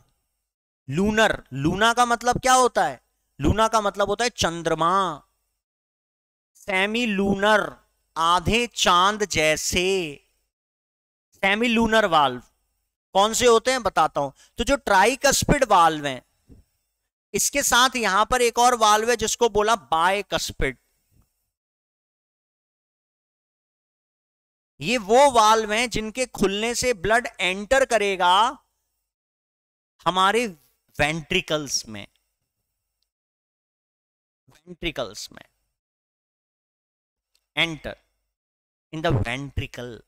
लूनर लूना का मतलब क्या होता है लूना का मतलब होता है चंद्रमा सेमी लूनर आधे चांद जैसे सेमी लूनर वाल्व कौन से होते हैं बताता हूं तो जो ट्राइकस्पिड वाल्व है इसके साथ यहां पर एक और वाल्व है जिसको बोला बायकस्पिड ये वो वाल्व हैं जिनके खुलने से ब्लड एंटर करेगा हमारे वेंट्रिकल्स में वेंट्रिकल्स में एंटर इन द वेंट्रिकल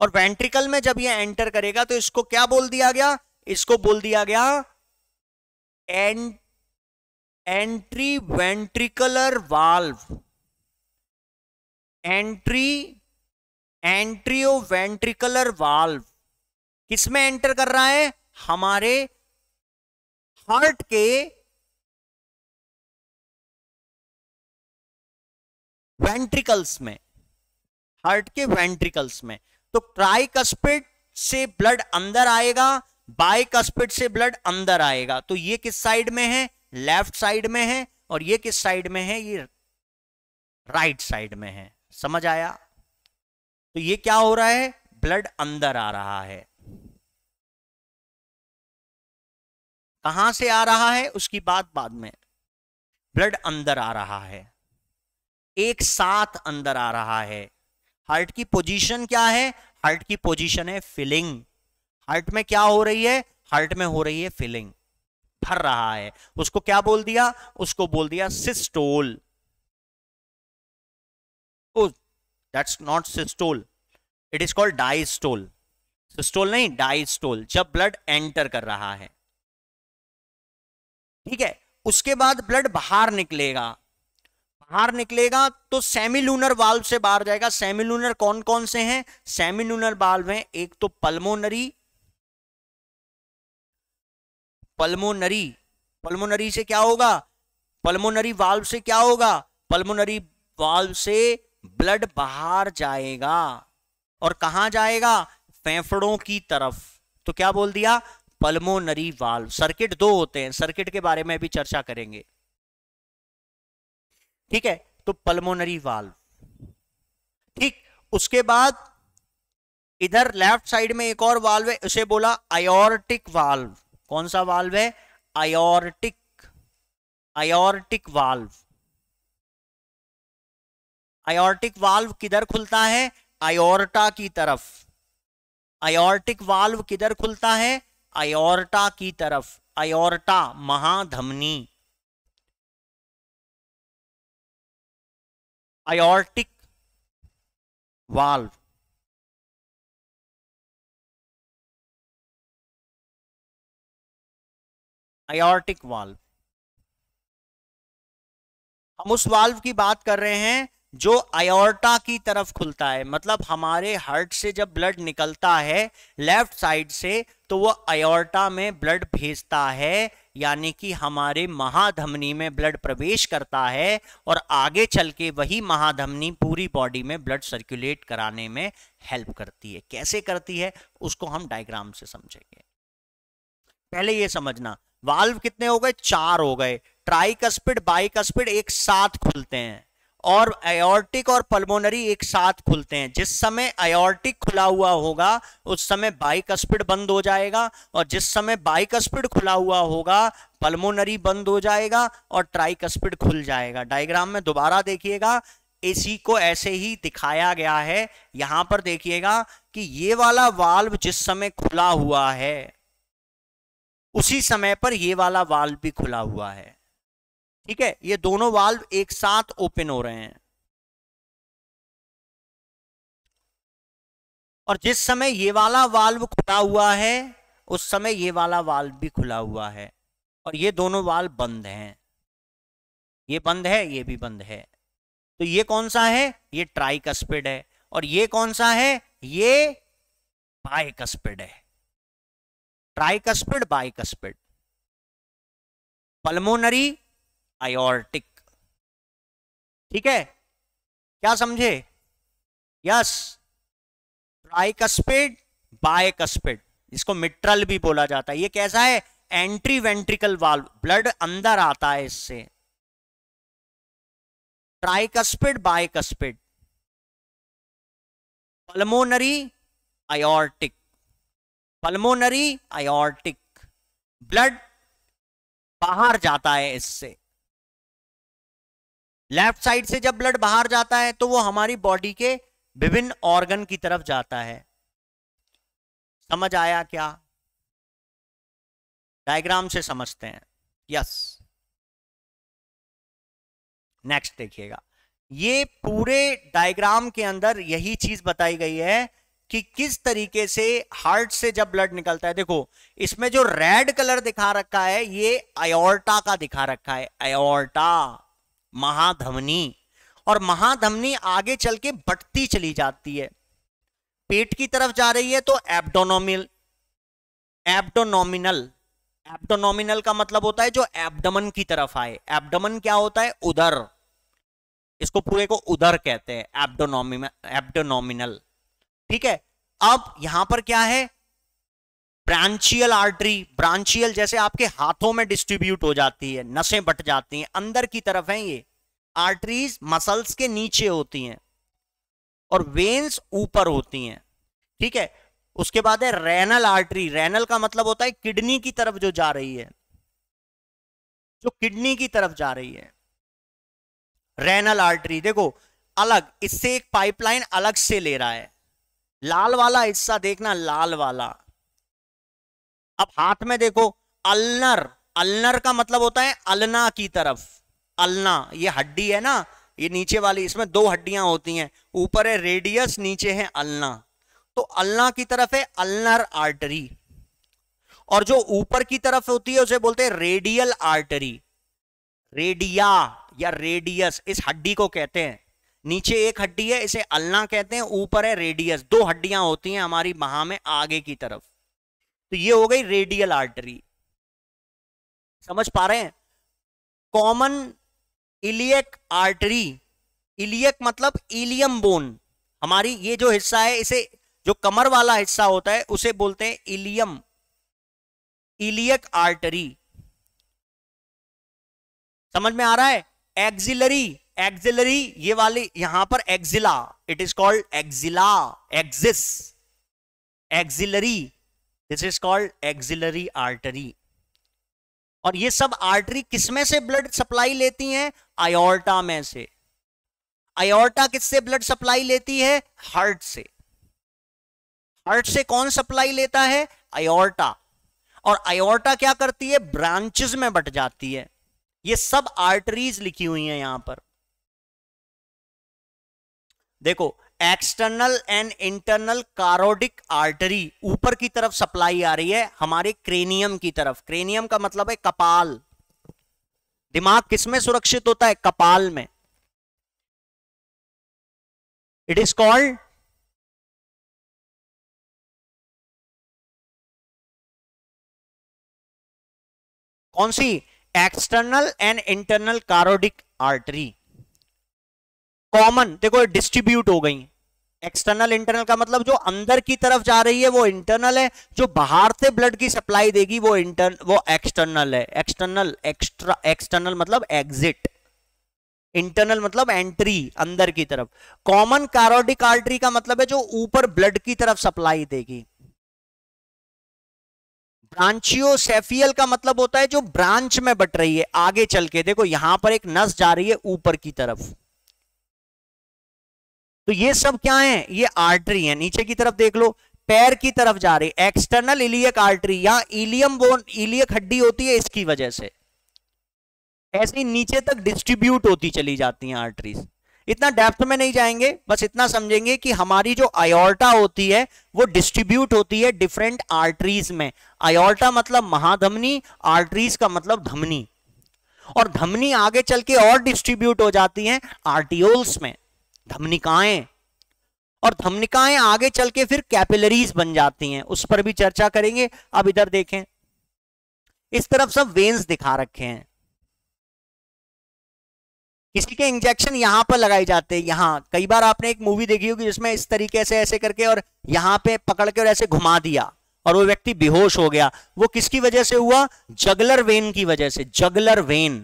और वेंट्रिकल में जब ये एंटर करेगा तो इसको क्या बोल दिया गया इसको बोल दिया गया एंट एंट्री वेंट्रिकुलर वाल्व एंट्री एंट्रियो वेंट्रिकुलर वाल्व किसमें एंटर कर रहा है हमारे हार्ट के वेंट्रिकल्स में हार्ट के वेंट्रिकल्स में तो ट्राइकस्पिड से ब्लड अंदर आएगा बाइकस्पिड से ब्लड अंदर आएगा तो ये किस साइड में है लेफ्ट साइड में है और ये किस साइड में है ये राइट साइड में है समझ आया तो ये क्या हो रहा है ब्लड अंदर आ रहा है कहां से आ रहा है उसकी बात बाद में ब्लड अंदर आ रहा है एक साथ अंदर आ रहा है हार्ट की पोजीशन क्या है हार्ट की पोजीशन है फिलिंग हार्ट में क्या हो रही है हार्ट में हो रही है फिलिंग भर रहा है उसको क्या बोल दिया उसको बोल दिया systole that's not systole it is called diastole systole नहीं डाइस्टोल जब ब्लड एंटर कर रहा है ठीक है उसके बाद ब्लड बाहर निकलेगा बाहर निकलेगा तो सेमी लूनर वाल्व से बाहर जाएगा सेमी लूनर कौन कौन से हैं सेमी लूनर वाल्व हैं एक तो पल्मोनरी पल्मोनरी पल्मोनरी से क्या होगा पल्मोनरी वाल्व से क्या होगा पल्मोनरी वाल्व से ब्लड बाहर जाएगा और कहा जाएगा फेफड़ों की तरफ तो क्या बोल दिया पल्मोनरी वाल्व सर्किट दो होते हैं सर्किट के बारे में भी चर्चा करेंगे ठीक है तो पल्मोनरी वाल्व ठीक उसके बाद इधर लेफ्ट साइड में एक और वाल्व है उसे बोला आयोर्टिक वाल्व कौन सा वाल्व है आयोर्टिक आयोर्टिक वाल्व आयोर्टिक वाल्व किधर खुलता है आयोर्टा की तरफ आयोर्टिक वाल्व किधर खुलता है आयोर्टा की तरफ आयोर्टा महाधमनी aortic valve aortic valve हम उस वाल्व की बात कर रहे हैं जो अयोर्टा की तरफ खुलता है मतलब हमारे हार्ट से जब ब्लड निकलता है लेफ्ट साइड से तो वो अयोर्टा में ब्लड भेजता है यानी कि हमारे महाधमनी में ब्लड प्रवेश करता है और आगे चल के वही महाधमनी पूरी बॉडी में ब्लड सर्कुलेट कराने में हेल्प करती है कैसे करती है उसको हम डायग्राम से समझेंगे पहले ये समझना वाल्व कितने हो गए चार हो गए ट्राइकस्पिड बाइकस्पिड एक साथ खुलते हैं और एयोर्टिक और पल्मोनरी एक साथ खुलते हैं जिस समय एयोर्टिक खुला हुआ होगा उस समय बाइक स्पीड बंद हो जाएगा और जिस समय बाइक स्पीड खुला हुआ होगा पल्मोनरी बंद हो जाएगा और ट्राइक स्पीड खुल जाएगा डायग्राम में दोबारा देखिएगा इसी को ऐसे ही दिखाया गया है यहां पर देखिएगा कि ये वाला वाल्व जिस समय खुला हुआ है उसी समय पर ये वाला वाल्व भी खुला हुआ है ठीक है ये दोनों वाल्व एक साथ ओपन हो रहे हैं और जिस समय ये वाला वाल्व खुला हुआ है उस समय ये वाला वाल्व भी खुला हुआ है और ये दोनों वाल्व बंद हैं ये बंद है ये भी बंद है तो ये कौन सा है ये ट्राई कस्पिड है और ये कौन सा है ये बाइकस्पिड है बाई बाइकस्पिड पल्मोनरी आयोर्टिक ठीक है क्या समझे यस ट्राइकस्पिड बायकस्पिड इसको मिट्रल भी बोला जाता है ये कैसा है एंट्री वेंट्रिकल वाल्व ब्लड अंदर आता है इससे tricuspid bicuspid pulmonary aortic pulmonary aortic blood बाहर जाता है इससे लेफ्ट साइड से जब ब्लड बाहर जाता है तो वो हमारी बॉडी के विभिन्न ऑर्गन की तरफ जाता है समझ आया क्या डायग्राम से समझते हैं यस नेक्स्ट देखिएगा ये पूरे डायग्राम के अंदर यही चीज बताई गई है कि किस तरीके से हार्ट से जब ब्लड निकलता है देखो इसमें जो रेड कलर दिखा रखा है ये अयोर्टा का दिखा रखा है अयोर्टा महाधमनी और महाधमनी आगे चल के बढ़ती चली जाती है पेट की तरफ जा रही है तो एब्डोनोमिल एब्डोनोमिनल एब्डोनोमिनल का मतलब होता है जो एब्डमन की तरफ आए एब्डमन क्या होता है उधर इसको पूरे को उधर कहते हैं एब्डोनोमिनल ठीक है अब यहां पर क्या है ब्रांचियल आर्टरी ब्रांचियल जैसे आपके हाथों में डिस्ट्रीब्यूट हो जाती है नसें बट जाती हैं अंदर की तरफ है ये आर्टरीज मसल्स के नीचे होती हैं और वेन्स ऊपर होती हैं ठीक है उसके बाद है रेनल आर्टरी रेनल का मतलब होता है किडनी की तरफ जो जा रही है जो किडनी की तरफ जा रही है रेनल आर्टरी देखो अलग इससे एक पाइपलाइन अलग से ले रहा है लाल वाला हिस्सा देखना लाल वाला अब हाथ में देखो अल्नर अल्नर का मतलब होता है अलना की तरफ अलना ये हड्डी है ना ये नीचे वाली इसमें दो हड्डियां होती हैं ऊपर है रेडियस नीचे है अल्ना तो अलना की तरफ है अल्नर आर्टरी और जो ऊपर की तरफ होती है उसे बोलते हैं रेडियल आर्टरी रेडिया या रेडियस इस हड्डी को कहते हैं नीचे एक हड्डी है इसे अल्ना कहते हैं ऊपर है रेडियस दो हड्डियां होती हैं हमारी महा में आगे की तरफ तो ये हो गई रेडियल आर्टरी समझ पा रहे हैं कॉमन इलियक आर्टरी इलियक मतलब इलियम बोन हमारी ये जो हिस्सा है इसे जो कमर वाला हिस्सा होता है उसे बोलते हैं इलियम इलियक आर्टरी समझ में आ रहा है एक्सिलरी एक्सिलरी ये वाली यहां पर axilla it is called axilla axis axillary this is called axillary artery और ये सब आर्टरी किसमें से ब्लड सप्लाई लेती हैं आयोर्टा में से आयोर्टा किससे ब्लड सप्लाई लेती है हार्ट से हार्ट से कौन सप्लाई लेता है आयोर्टा और आयोर्टा क्या करती है ब्रांचेस में बट जाती है ये सब आर्टरीज लिखी हुई हैं यहां पर देखो external and internal carotid artery ऊपर की तरफ सप्लाई आ रही है हमारे क्रेनियम की तरफ क्रेनियम का मतलब है कपाल दिमाग किसमें सुरक्षित होता है कपाल में इट इज कॉल्ड कौन सी external and internal carotid artery common देखो डिस्ट्रीब्यूट हो गई एक्सटर्नल इंटरनल का मतलब जो अंदर की तरफ जा रही है वो इंटरनल है जो बाहर से ब्लड की सप्लाई देगी वो इंटर वो एक्सटर्नल है एक्सटर्नल एक्स्ट्रा एक्सटर्नल मतलब एग्जिट इंटरनल मतलब एंट्री अंदर की तरफ कॉमन कारोडिक आर्टरी का मतलब है जो ऊपर ब्लड की तरफ सप्लाई देगी सेफियल का मतलब होता है जो ब्रांच में बट रही है आगे चल के देखो यहां पर एक नस जा रही है ऊपर की तरफ तो ये सब क्या है ये आर्टरी है नीचे की तरफ देख लो पैर की तरफ जा रही एक्सटर्नल इलियक आर्टरी या इलियम बोन इलियक हड्डी होती है इसकी वजह से ऐसे नीचे तक डिस्ट्रीब्यूट होती चली जाती हैं आर्टरीज इतना डेप्थ में नहीं जाएंगे बस इतना समझेंगे कि हमारी जो आयोर्टा होती है वो डिस्ट्रीब्यूट होती है डिफरेंट आर्टरीज में आयोर्टा मतलब महाधमनी आर्टरीज का मतलब धमनी और धमनी आगे चल के और डिस्ट्रीब्यूट हो जाती है आर्टियोल्स में धमनिकाएं और धमनिकाएं आगे चल के फिर कैपिलरीज बन जाती हैं उस पर भी चर्चा करेंगे अब इधर देखें इस तरफ सब वेन्स दिखा रखे हैं किसी के इंजेक्शन यहां पर लगाए जाते हैं यहां कई बार आपने एक मूवी देखी होगी जिसमें इस तरीके से ऐसे करके और यहां पे पकड़ के और ऐसे घुमा दिया और वो व्यक्ति बेहोश हो गया वो किसकी वजह से हुआ जगलर वेन की वजह से जगलर वेन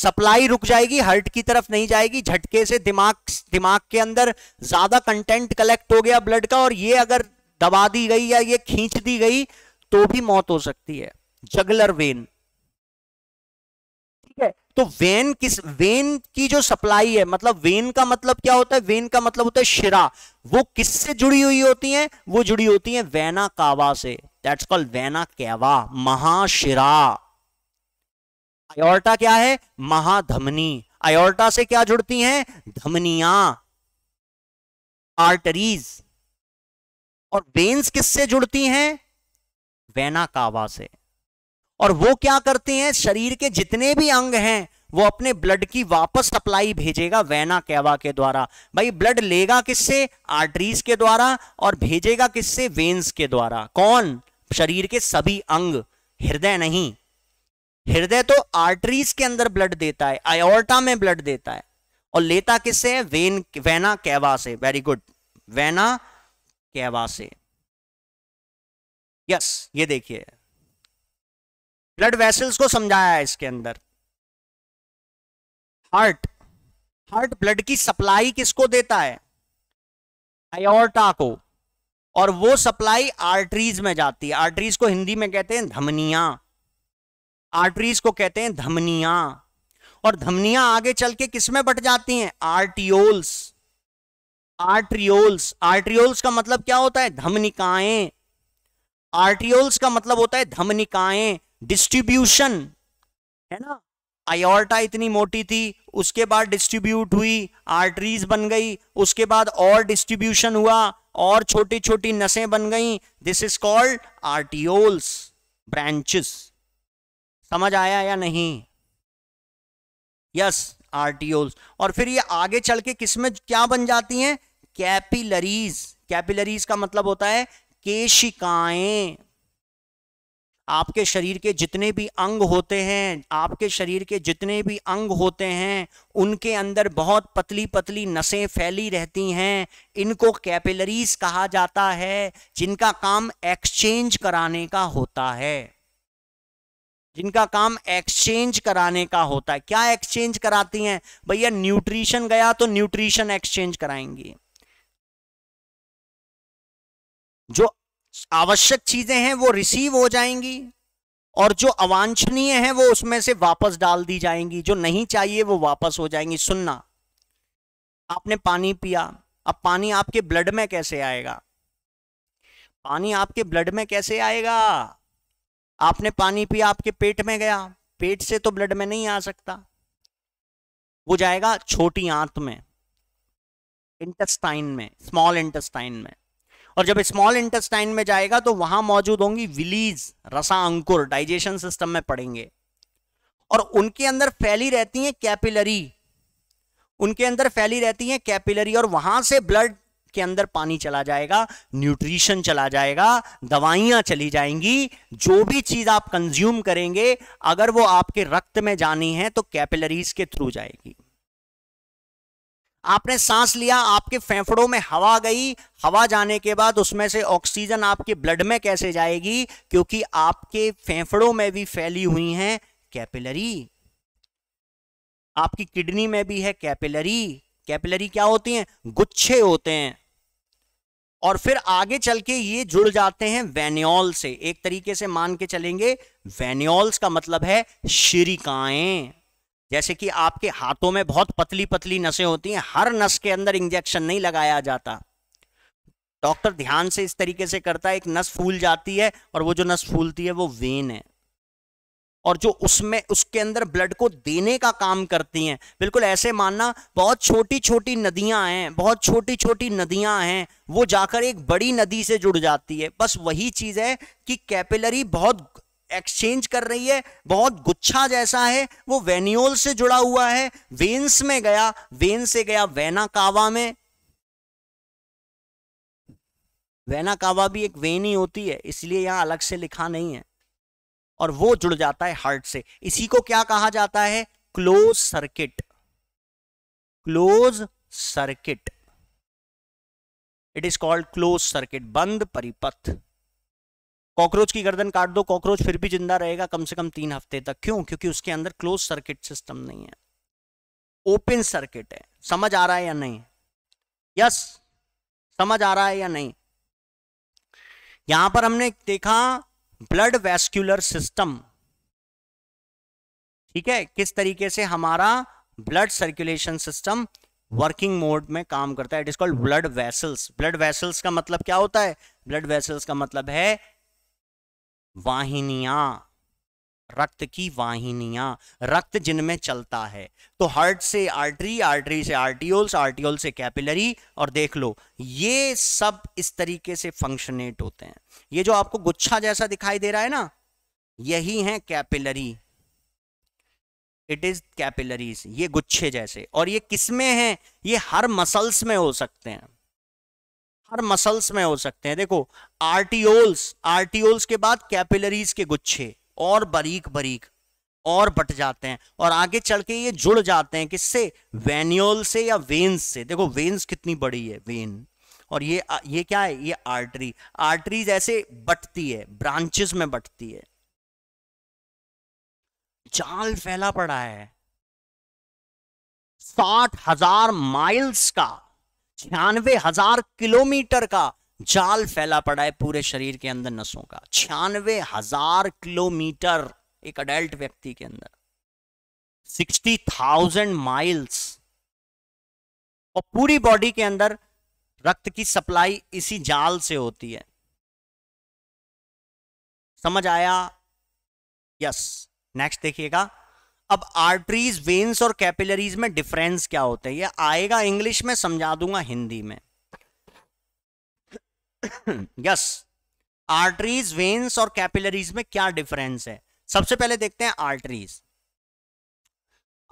सप्लाई रुक जाएगी हर्ट की तरफ नहीं जाएगी झटके से दिमाग दिमाग के अंदर ज्यादा कंटेंट कलेक्ट हो गया ब्लड का और ये अगर दबा दी गई या ये खींच दी गई तो भी मौत हो सकती है जगलर वेन ठीक है तो वेन किस वेन की जो सप्लाई है मतलब वेन का मतलब क्या होता है वेन का मतलब होता है शिरा वो किससे जुड़ी हुई होती है वो जुड़ी होती है वैना कावा से दैट्स कॉल्ड वैना कैवा महाशिरा अयोर्टा क्या है महाधमनी अयोर्टा से क्या जुड़ती हैं धमनिया आर्टरीज और वेन्स किससे जुड़ती हैं वेना कावा से और वो क्या करती हैं शरीर के जितने भी अंग हैं वो अपने ब्लड की वापस सप्लाई भेजेगा वैना कैवा के द्वारा भाई ब्लड लेगा किससे आर्टरीज के द्वारा और भेजेगा किससे वेन्स के द्वारा कौन शरीर के सभी अंग हृदय नहीं हृदय तो आर्टरीज के अंदर ब्लड देता है आयोर्टा में ब्लड देता है और लेता किससे है वेन वैना कैवा से वेरी गुड वैना कैवा से यस ये देखिए ब्लड वेसल्स को समझाया है इसके अंदर हार्ट हार्ट ब्लड की सप्लाई किसको देता है आयोर्टा को और वो सप्लाई आर्टरीज में जाती है आर्टरीज को हिंदी में कहते हैं धमनिया आर्टरीज को कहते हैं धमनिया और धमनिया आगे चल के किसमें बट जाती हैं आर्टियोल्स आर्ट्रियोल्स आर्ट्रियोल्स का मतलब क्या होता है धमनिकाएं आर्टियोल्स का मतलब होता है धमनिकाएं डिस्ट्रीब्यूशन है ना आयोर्टा इतनी मोटी थी उसके बाद डिस्ट्रीब्यूट हुई आर्टरीज बन गई उसके बाद और डिस्ट्रीब्यूशन हुआ और छोटी छोटी नसें बन गई this is called arterioles branches समझ आया या नहीं यस आर्टियोल्स और फिर ये आगे चल के किसमें क्या बन जाती हैं कैपिलरीज कैपिलरीज का मतलब होता है केशिकाएं आपके शरीर के जितने भी अंग होते हैं आपके शरीर के जितने भी अंग होते हैं उनके अंदर बहुत पतली पतली नसें फैली रहती हैं इनको कैपिलरीज कहा जाता है जिनका काम एक्सचेंज कराने का होता है जिनका काम एक्सचेंज कराने का होता है क्या एक्सचेंज कराती हैं भैया न्यूट्रिशन गया तो न्यूट्रिशन एक्सचेंज कराएंगी जो आवश्यक चीजें हैं वो रिसीव हो जाएंगी और जो अवांछनीय है वो उसमें से वापस डाल दी जाएंगी जो नहीं चाहिए वो वापस हो जाएंगी सुनना आपने पानी पिया अब पानी आपके ब्लड में कैसे आएगा पानी आपके ब्लड में कैसे आएगा आपने पानी पिया आपके पेट में गया पेट से तो ब्लड में नहीं आ सकता वो जाएगा छोटी आंत में इंटेस्टाइन में स्मॉल इंटेस्टाइन में और जब स्मॉल इंटेस्टाइन में जाएगा तो वहां मौजूद होंगी विलीज रसा अंकुर डाइजेशन सिस्टम में पड़ेंगे और उनके अंदर फैली रहती है कैपिलरी उनके अंदर फैली रहती है कैपिलरी और वहां से ब्लड के अंदर पानी चला जाएगा न्यूट्रिशन चला जाएगा दवाइयां चली जाएंगी जो भी चीज़ आप कंज्यूम करेंगे अगर वो आपके रक्त में जानी है तो कैपिलरीज के थ्रू जाएगी आपने सांस लिया आपके फेफड़ों में हवा गई हवा जाने के बाद उसमें से ऑक्सीजन आपके ब्लड में कैसे जाएगी क्योंकि आपके फेफड़ों में भी फैली हुई है कैपिलरी आपकी किडनी में भी है कैपिलरी कैपिलरी क्या होती हैं गुच्छे होते हैं और फिर आगे चल के ये जुड़ जाते हैं वेन्योल से एक तरीके से मान के चलेंगे वेन्योल्स का मतलब है शिरिकाएं जैसे कि आपके हाथों में बहुत पतली पतली नसें होती हैं हर नस के अंदर इंजेक्शन नहीं लगाया जाता डॉक्टर ध्यान से इस तरीके से करता है एक नस फूल जाती है और वो जो नस फूलती है वो वेन है और जो उसमें उसके अंदर ब्लड को देने का काम करती हैं बिल्कुल ऐसे मानना बहुत छोटी छोटी नदियां हैं बहुत छोटी छोटी नदियां हैं वो जाकर एक बड़ी नदी से जुड़ जाती है बस वही चीज़ है कि कैपिलरी बहुत एक्सचेंज कर रही है बहुत गुच्छा जैसा है वो वेन्यूल से जुड़ा हुआ है वेन्स में गया वेन से गया वेना कावा में वेना कावा भी एक वेन ही होती है इसलिए यहां अलग से लिखा नहीं है और वो जुड़ जाता है हार्ट से इसी को क्या कहा जाता है close circuit close circuit it is called close circuit बंद परिपथ कॉकरोच की गर्दन काट दो कॉकरोच फिर भी जिंदा रहेगा कम से कम तीन हफ्ते तक क्यों क्योंकि उसके अंदर क्लोज सर्किट सिस्टम नहीं है ओपन सर्किट है समझ आ रहा है या नहीं यस समझ आ रहा है या नहीं यहां पर हमने देखा ब्लड वैस्क्यूलर सिस्टम ठीक है किस तरीके से हमारा blood circulation system working mode में काम करता है it is called blood vessels blood vessels का मतलब क्या होता है ब्लड वेसल्स का मतलब है वाहिनियां रक्त की वाहिनियां रक्त जिनमें चलता है तो हार्ट से आर्टरी आर्टरी से आर्टियोल्स आर्टियोल से कैपिलरी और देख लो ये सब इस तरीके से फंक्शनेट होते हैं ये जो आपको गुच्छा जैसा दिखाई दे रहा है ना यही है कैपिलरी इट इज कैपिलरीज ये गुच्छे जैसे और ये किसमें हैं ये हर मसल्स में हो सकते हैं हर मसल्स में हो सकते हैं देखो आर्टियोल्स आर्टियोल्स के बाद कैपिलरीज के गुच्छे और बारीक बारीक और बट जाते हैं और आगे चल के ये जुड़ जाते हैं किससे वेन्यूल से या वेन्स से देखो वेन्स कितनी बड़ी है वेन और ये ये क्या है ये आर्टरी आर्टरीज ऐसे बटती है ब्रांचेस में बटती है जाल फैला पड़ा है साठ हजार माइल्स का छियानवे हजार किलोमीटर का जाल फैला पड़ा है पूरे शरीर के अंदर नसों का छियानवे हजार किलोमीटर एक अडल्ट व्यक्ति के अंदर सिक्सटी थाउजेंड माइल्स और पूरी बॉडी के अंदर रक्त की सप्लाई इसी जाल से होती है समझ आया यस नेक्स्ट देखिएगा अब आर्टरीज वेन्स और कैपिलरीज में डिफरेंस क्या होते हैं ये आएगा इंग्लिश में समझा दूंगा हिंदी में यस आर्टरीज वेन्स और कैपिलरीज में क्या डिफरेंस है सबसे पहले देखते हैं आर्टरीज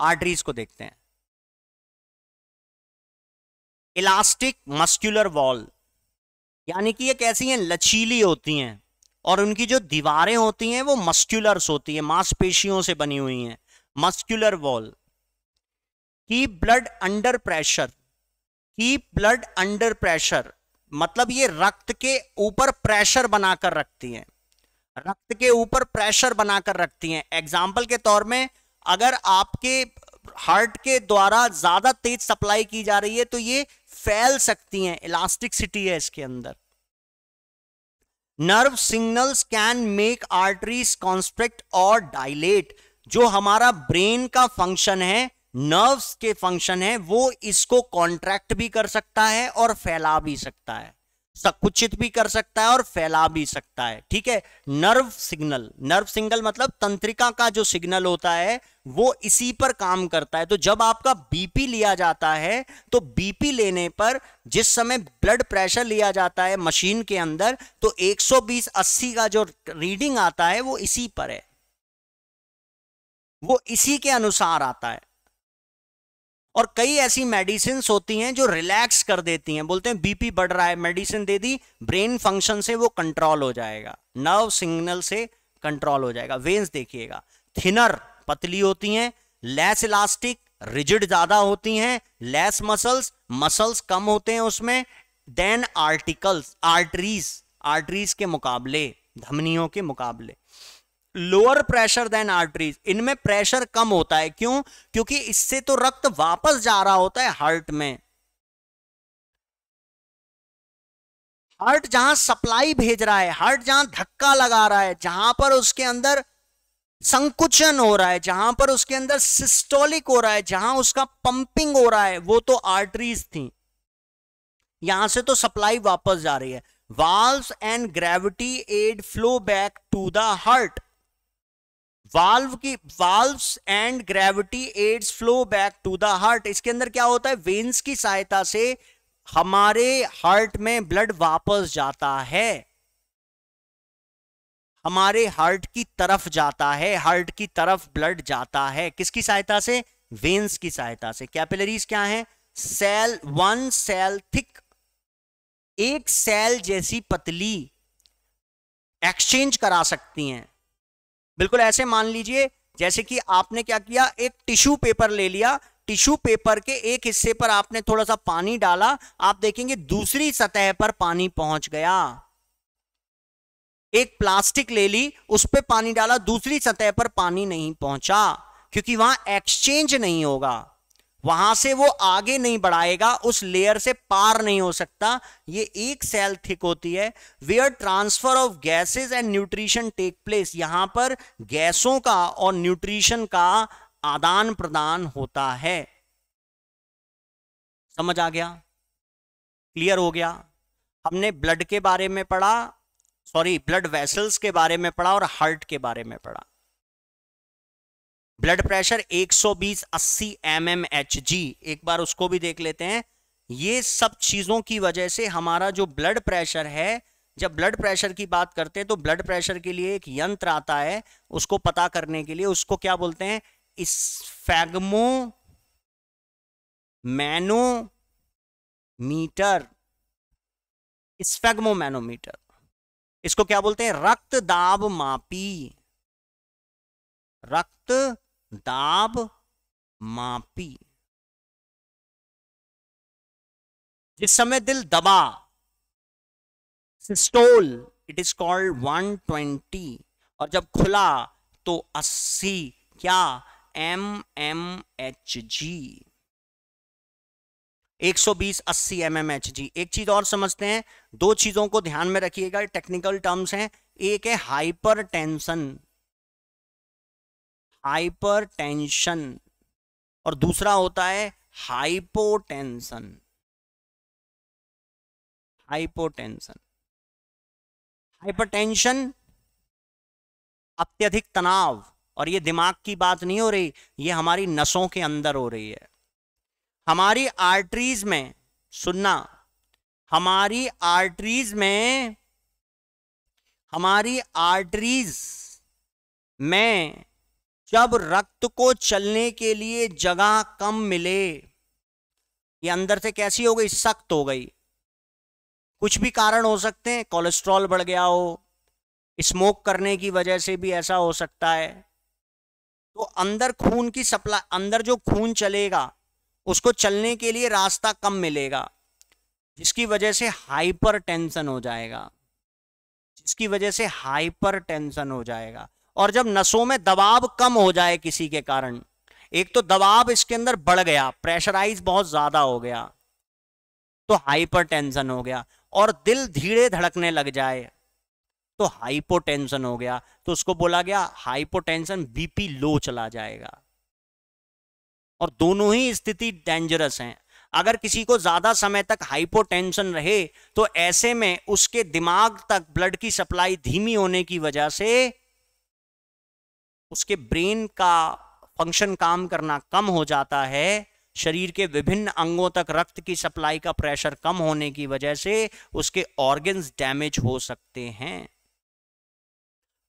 आर्टरीज को देखते हैं इलास्टिक मस्क्यूलर वॉल यानी कि ये कैसी हैं लचीली होती हैं और उनकी जो दीवारें होती हैं वो मस्क्यूलर्स होती है मांसपेशियों से बनी हुई हैं muscular wall keep blood under pressure keep blood under pressure मतलब ये रक्त के ऊपर प्रेशर बनाकर रखती हैं रक्त के ऊपर प्रेशर बनाकर रखती हैं एग्जाम्पल के तौर में अगर आपके हार्ट के द्वारा ज्यादा तेज सप्लाई की जा रही है तो ये फैल सकती हैं इलास्टिकसिटी है इसके अंदर nerve signals can make arteries constrict और डायलेट जो हमारा ब्रेन का फंक्शन है नर्व्स के फंक्शन है वो इसको कॉन्ट्रैक्ट भी कर सकता है और फैला भी सकता है सकुचित भी कर सकता है और फैला भी सकता है ठीक है नर्व सिग्नल नर्व सिग्नल मतलब तंत्रिका का जो सिग्नल होता है वो इसी पर काम करता है तो जब आपका बीपी लिया जाता है तो बीपी लेने पर जिस समय ब्लड प्रेशर लिया जाता है मशीन के अंदर तो 120 80 का जो रीडिंग आता है वो इसी पर है वो इसी के अनुसार आता है और कई ऐसी मेडिसिन होती हैं जो रिलैक्स कर देती हैं बोलते हैं बीपी बढ़ रहा है मेडिसिन दे दी ब्रेन फंक्शन से वो कंट्रोल हो जाएगा नर्व सिग्नल से कंट्रोल हो जाएगा वेन्स देखिएगा थिनर पतली होती हैं लेस इलास्टिक रिजिड ज्यादा होती हैं लेस मसल्स मसल्स कम होते हैं उसमें देन आर्टिकल्स आर्टरीज आर्टरीज के मुकाबले धमनियों के मुकाबले लोअर प्रेशर देन आर्टरीज इनमें प्रेशर कम होता है क्यों क्योंकि इससे तो रक्त वापस जा रहा होता है हार्ट में हार्ट जहां सप्लाई भेज रहा है हार्ट जहां धक्का लगा रहा है जहां पर उसके अंदर संकुचन हो रहा है जहां पर उसके अंदर सिस्टोलिक हो रहा है जहां उसका पंपिंग हो रहा है वो तो आर्टरीज थी यहां से तो सप्लाई वापस जा रही है valve and gravity aid flow back to the heart valve की valves and gravity aids flow back to the heart इसके अंदर क्या होता है वेन्स की सहायता से हमारे हार्ट में ब्लड वापस जाता है हमारे हार्ट की तरफ जाता है हार्ट की तरफ ब्लड जाता है किसकी सहायता से वेन्स की सहायता से कैपिलरीज क्या है सेल वन सेल थिक एक सेल जैसी पतली एक्सचेंज करा सकती हैं बिल्कुल ऐसे मान लीजिए जैसे कि आपने क्या किया एक टिश्यू पेपर ले लिया टिश्यू पेपर के एक हिस्से पर आपने थोड़ा सा पानी डाला आप देखेंगे दूसरी सतह पर पानी पहुंच गया एक प्लास्टिक ले ली उस पर पानी डाला दूसरी सतह पर पानी नहीं पहुंचा क्योंकि वहां एक्सचेंज नहीं होगा वहां से वो आगे नहीं बढ़ाएगा उस लेयर से पार नहीं हो सकता ये एक सेल थिक होती है where transfer of gases and nutrition take place यहां पर गैसों का और न्यूट्रिशन का आदान प्रदान होता है समझ आ गया क्लियर हो गया हमने ब्लड के बारे में पढ़ा सॉरी ब्लड वेसल्स के बारे में पढ़ा और हार्ट के बारे में पढ़ा ब्लड प्रेशर 120 80 एम एक बार उसको भी देख लेते हैं ये सब चीज़ों की वजह से हमारा जो ब्लड प्रेशर है जब ब्लड प्रेशर की बात करते हैं तो ब्लड प्रेशर के लिए एक यंत्र आता है उसको पता करने के लिए उसको क्या बोलते हैं स्फेगमो मैनोमीटर स्फेगमो मैनोमीटर इसको क्या बोलते हैं रक्त दाब मापी रक्त दाब मापी जिस समय दिल दबा सिस्टोल इट इज कॉल्ड 120 और जब खुला तो 80 क्या M M H G 120 80 M M H G एक चीज और समझते हैं दो चीजों को ध्यान में रखिएगा टेक्निकल टर्म्स हैं एक है हाइपर टेंशन हाइपरटेंशन और दूसरा होता है हाइपोटेंशन हाइपोटेंशन हाइपरटेंशन अत्यधिक तनाव और ये दिमाग की बात नहीं हो रही ये हमारी नसों के अंदर हो रही है हमारी आर्टरीज में सुनना हमारी आर्टरीज में हमारी आर्टरीज में जब रक्त को चलने के लिए जगह कम मिले ये अंदर से कैसी हो गई सख्त हो गई कुछ भी कारण हो सकते हैं कोलेस्ट्रॉल बढ़ गया हो स्मोक करने की वजह से भी ऐसा हो सकता है तो अंदर खून की सप्लाई अंदर जो खून चलेगा उसको चलने के लिए रास्ता कम मिलेगा जिसकी वजह से हाइपर टेंशन हो जाएगा जिसकी वजह से हाइपर टेंशन हो जाएगा और जब नसों में दबाव कम हो जाए किसी के कारण एक तो दबाव इसके अंदर बढ़ गया प्रेशराइज बहुत ज्यादा हो गया तो हाइपरटेंशन हो गया और दिल धीरे धड़कने लग जाए तो हाइपोटेंशन हो गया तो उसको बोला गया हाइपोटेंशन बीपी लो चला जाएगा और दोनों ही स्थिति डेंजरस हैं अगर किसी को ज्यादा समय तक हाइपोटेंशन रहे तो ऐसे में उसके दिमाग तक ब्लड की सप्लाई धीमी होने की वजह से उसके ब्रेन का फंक्शन काम करना कम हो जाता है शरीर के विभिन्न अंगों तक रक्त की सप्लाई का प्रेशर कम होने की वजह से उसके ऑर्गन्स डैमेज हो सकते हैं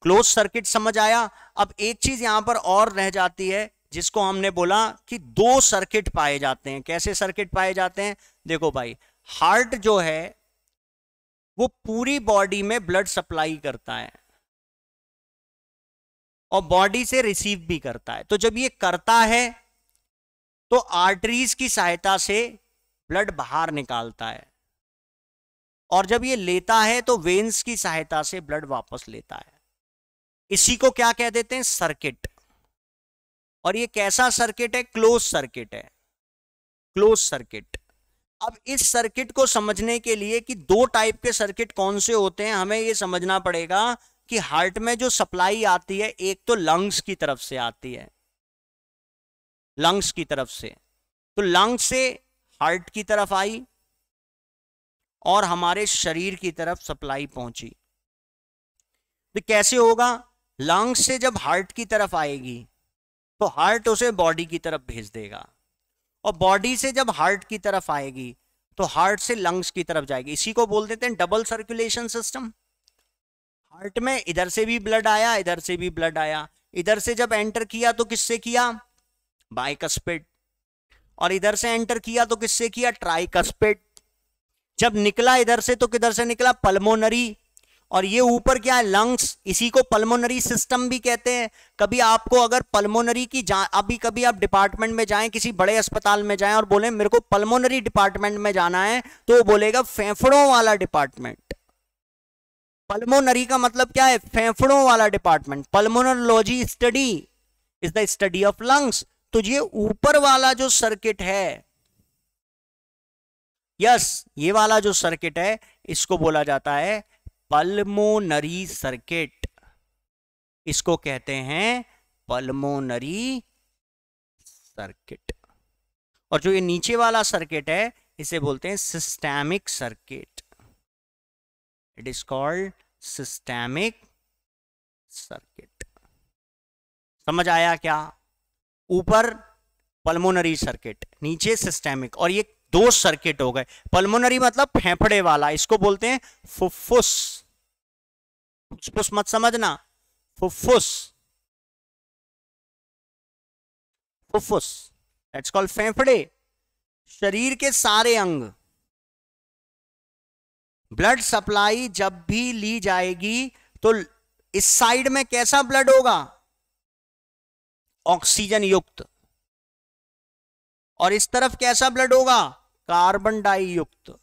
क्लोज सर्किट समझ आया अब एक चीज यहां पर और रह जाती है जिसको हमने बोला कि दो सर्किट पाए जाते हैं कैसे सर्किट पाए जाते हैं देखो भाई हार्ट जो है वो पूरी बॉडी में ब्लड सप्लाई करता है और बॉडी से रिसीव भी करता है तो जब ये करता है तो आर्टरीज की सहायता से ब्लड बाहर निकालता है और जब ये लेता है तो वेन्स की सहायता से ब्लड वापस लेता है इसी को क्या कह देते हैं सर्किट और ये कैसा सर्किट है क्लोज सर्किट है क्लोज सर्किट अब इस सर्किट को समझने के लिए कि दो टाइप के सर्किट कौन से होते हैं हमें ये समझना पड़ेगा कि हार्ट में जो सप्लाई आती है एक तो लंग्स की तरफ से आती है लंग्स की तरफ से तो लंग्स से हार्ट की तरफ आई और हमारे शरीर की तरफ सप्लाई पहुंची तो कैसे होगा लंग्स से जब हार्ट की तरफ आएगी तो हार्ट उसे बॉडी की तरफ भेज देगा और बॉडी से जब हार्ट की तरफ आएगी तो हार्ट से लंग्स की तरफ जाएगी इसी को बोल देते हैं डबल सर्कुलेशन सिस्टम हार्ट में इधर से भी ब्लड आया इधर से भी ब्लड आया इधर से जब एंटर किया तो किससे किया बाइकस्पिड और इधर से एंटर किया तो किससे किया ट्राइकस्पिड जब निकला इधर से तो किधर से निकला पल्मोनरी और ये ऊपर क्या है लंग्स इसी को पल्मोनरी सिस्टम भी कहते हैं कभी आपको अगर पल्मोनरी की जा अभी कभी आप डिपार्टमेंट में जाएं किसी बड़े अस्पताल में जाएं और बोले मेरे को पल्मोनरी डिपार्टमेंट में जाना है तो बोलेगा फेफड़ों वाला डिपार्टमेंट पल्मोनरी का मतलब क्या है फेफड़ों वाला department pulmonology study is the study of lungs तो ये ऊपर वाला जो सर्किट है यस ये वाला जो सर्किट है इसको बोला जाता है पल्मोनरी सर्किट इसको कहते हैं पल्मोनरी सर्किट और जो ये नीचे वाला सर्किट है इसे बोलते हैं systemic circuit it is called systemic circuit समझ आया क्या ऊपर पल्मोनरी सर्किट नीचे सिस्टेमिक और ये दो सर्किट हो गए पल्मोनरी मतलब फेफड़े वाला इसको बोलते हैं फुफ्फुस फुफ्फुस मत समझना फुफ्फुस फुफ्फुस इट्स कॉल्ड फेफड़े शरीर के सारे अंग ब्लड सप्लाई जब भी ली जाएगी तो इस साइड में कैसा ब्लड होगा ऑक्सीजन युक्त और इस तरफ कैसा ब्लड होगा कार्बन डाई युक्त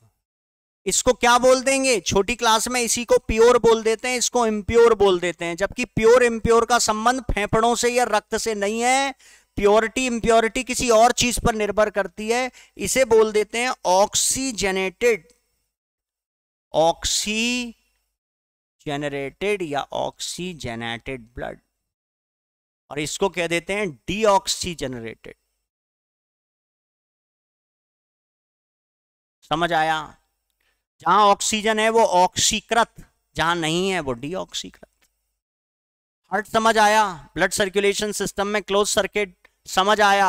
इसको क्या बोल देंगे छोटी क्लास में इसी को प्योर बोल देते हैं इसको इम्प्योर बोल देते हैं जबकि प्योर इम्प्योर का संबंध फेफड़ों से या रक्त से नहीं है प्योरिटी इम्प्योरिटी किसी और चीज पर निर्भर करती है इसे बोल देते हैं ऑक्सीजनेटेड ऑक्सी जेनरेटेड या ऑक्सीजनेटेड ब्लड और इसको कह देते हैं डी जेनरेटेड समझ आया जहां ऑक्सीजन है वो ऑक्सीकृत जहां नहीं है वो डीऑक्सीकृत हार्ट समझ आया ब्लड सर्कुलेशन सिस्टम में क्लोज सर्किट समझ आया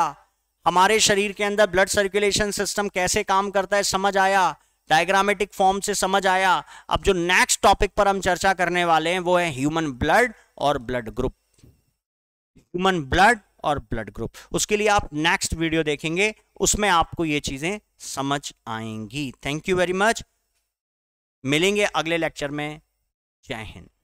हमारे शरीर के अंदर ब्लड सर्कुलेशन सिस्टम कैसे काम करता है समझ आया डायग्रामेटिक फॉर्म से समझ आया अब जो नेक्स्ट टॉपिक पर हम चर्चा करने वाले हैं वो है ह्यूमन ब्लड और ब्लड ग्रुप ह्यूमन ब्लड और ब्लड ग्रुप उसके लिए आप नेक्स्ट वीडियो देखेंगे उसमें आपको ये चीजें समझ आएंगी थैंक यू वेरी मच मिलेंगे अगले लेक्चर में जय हिंद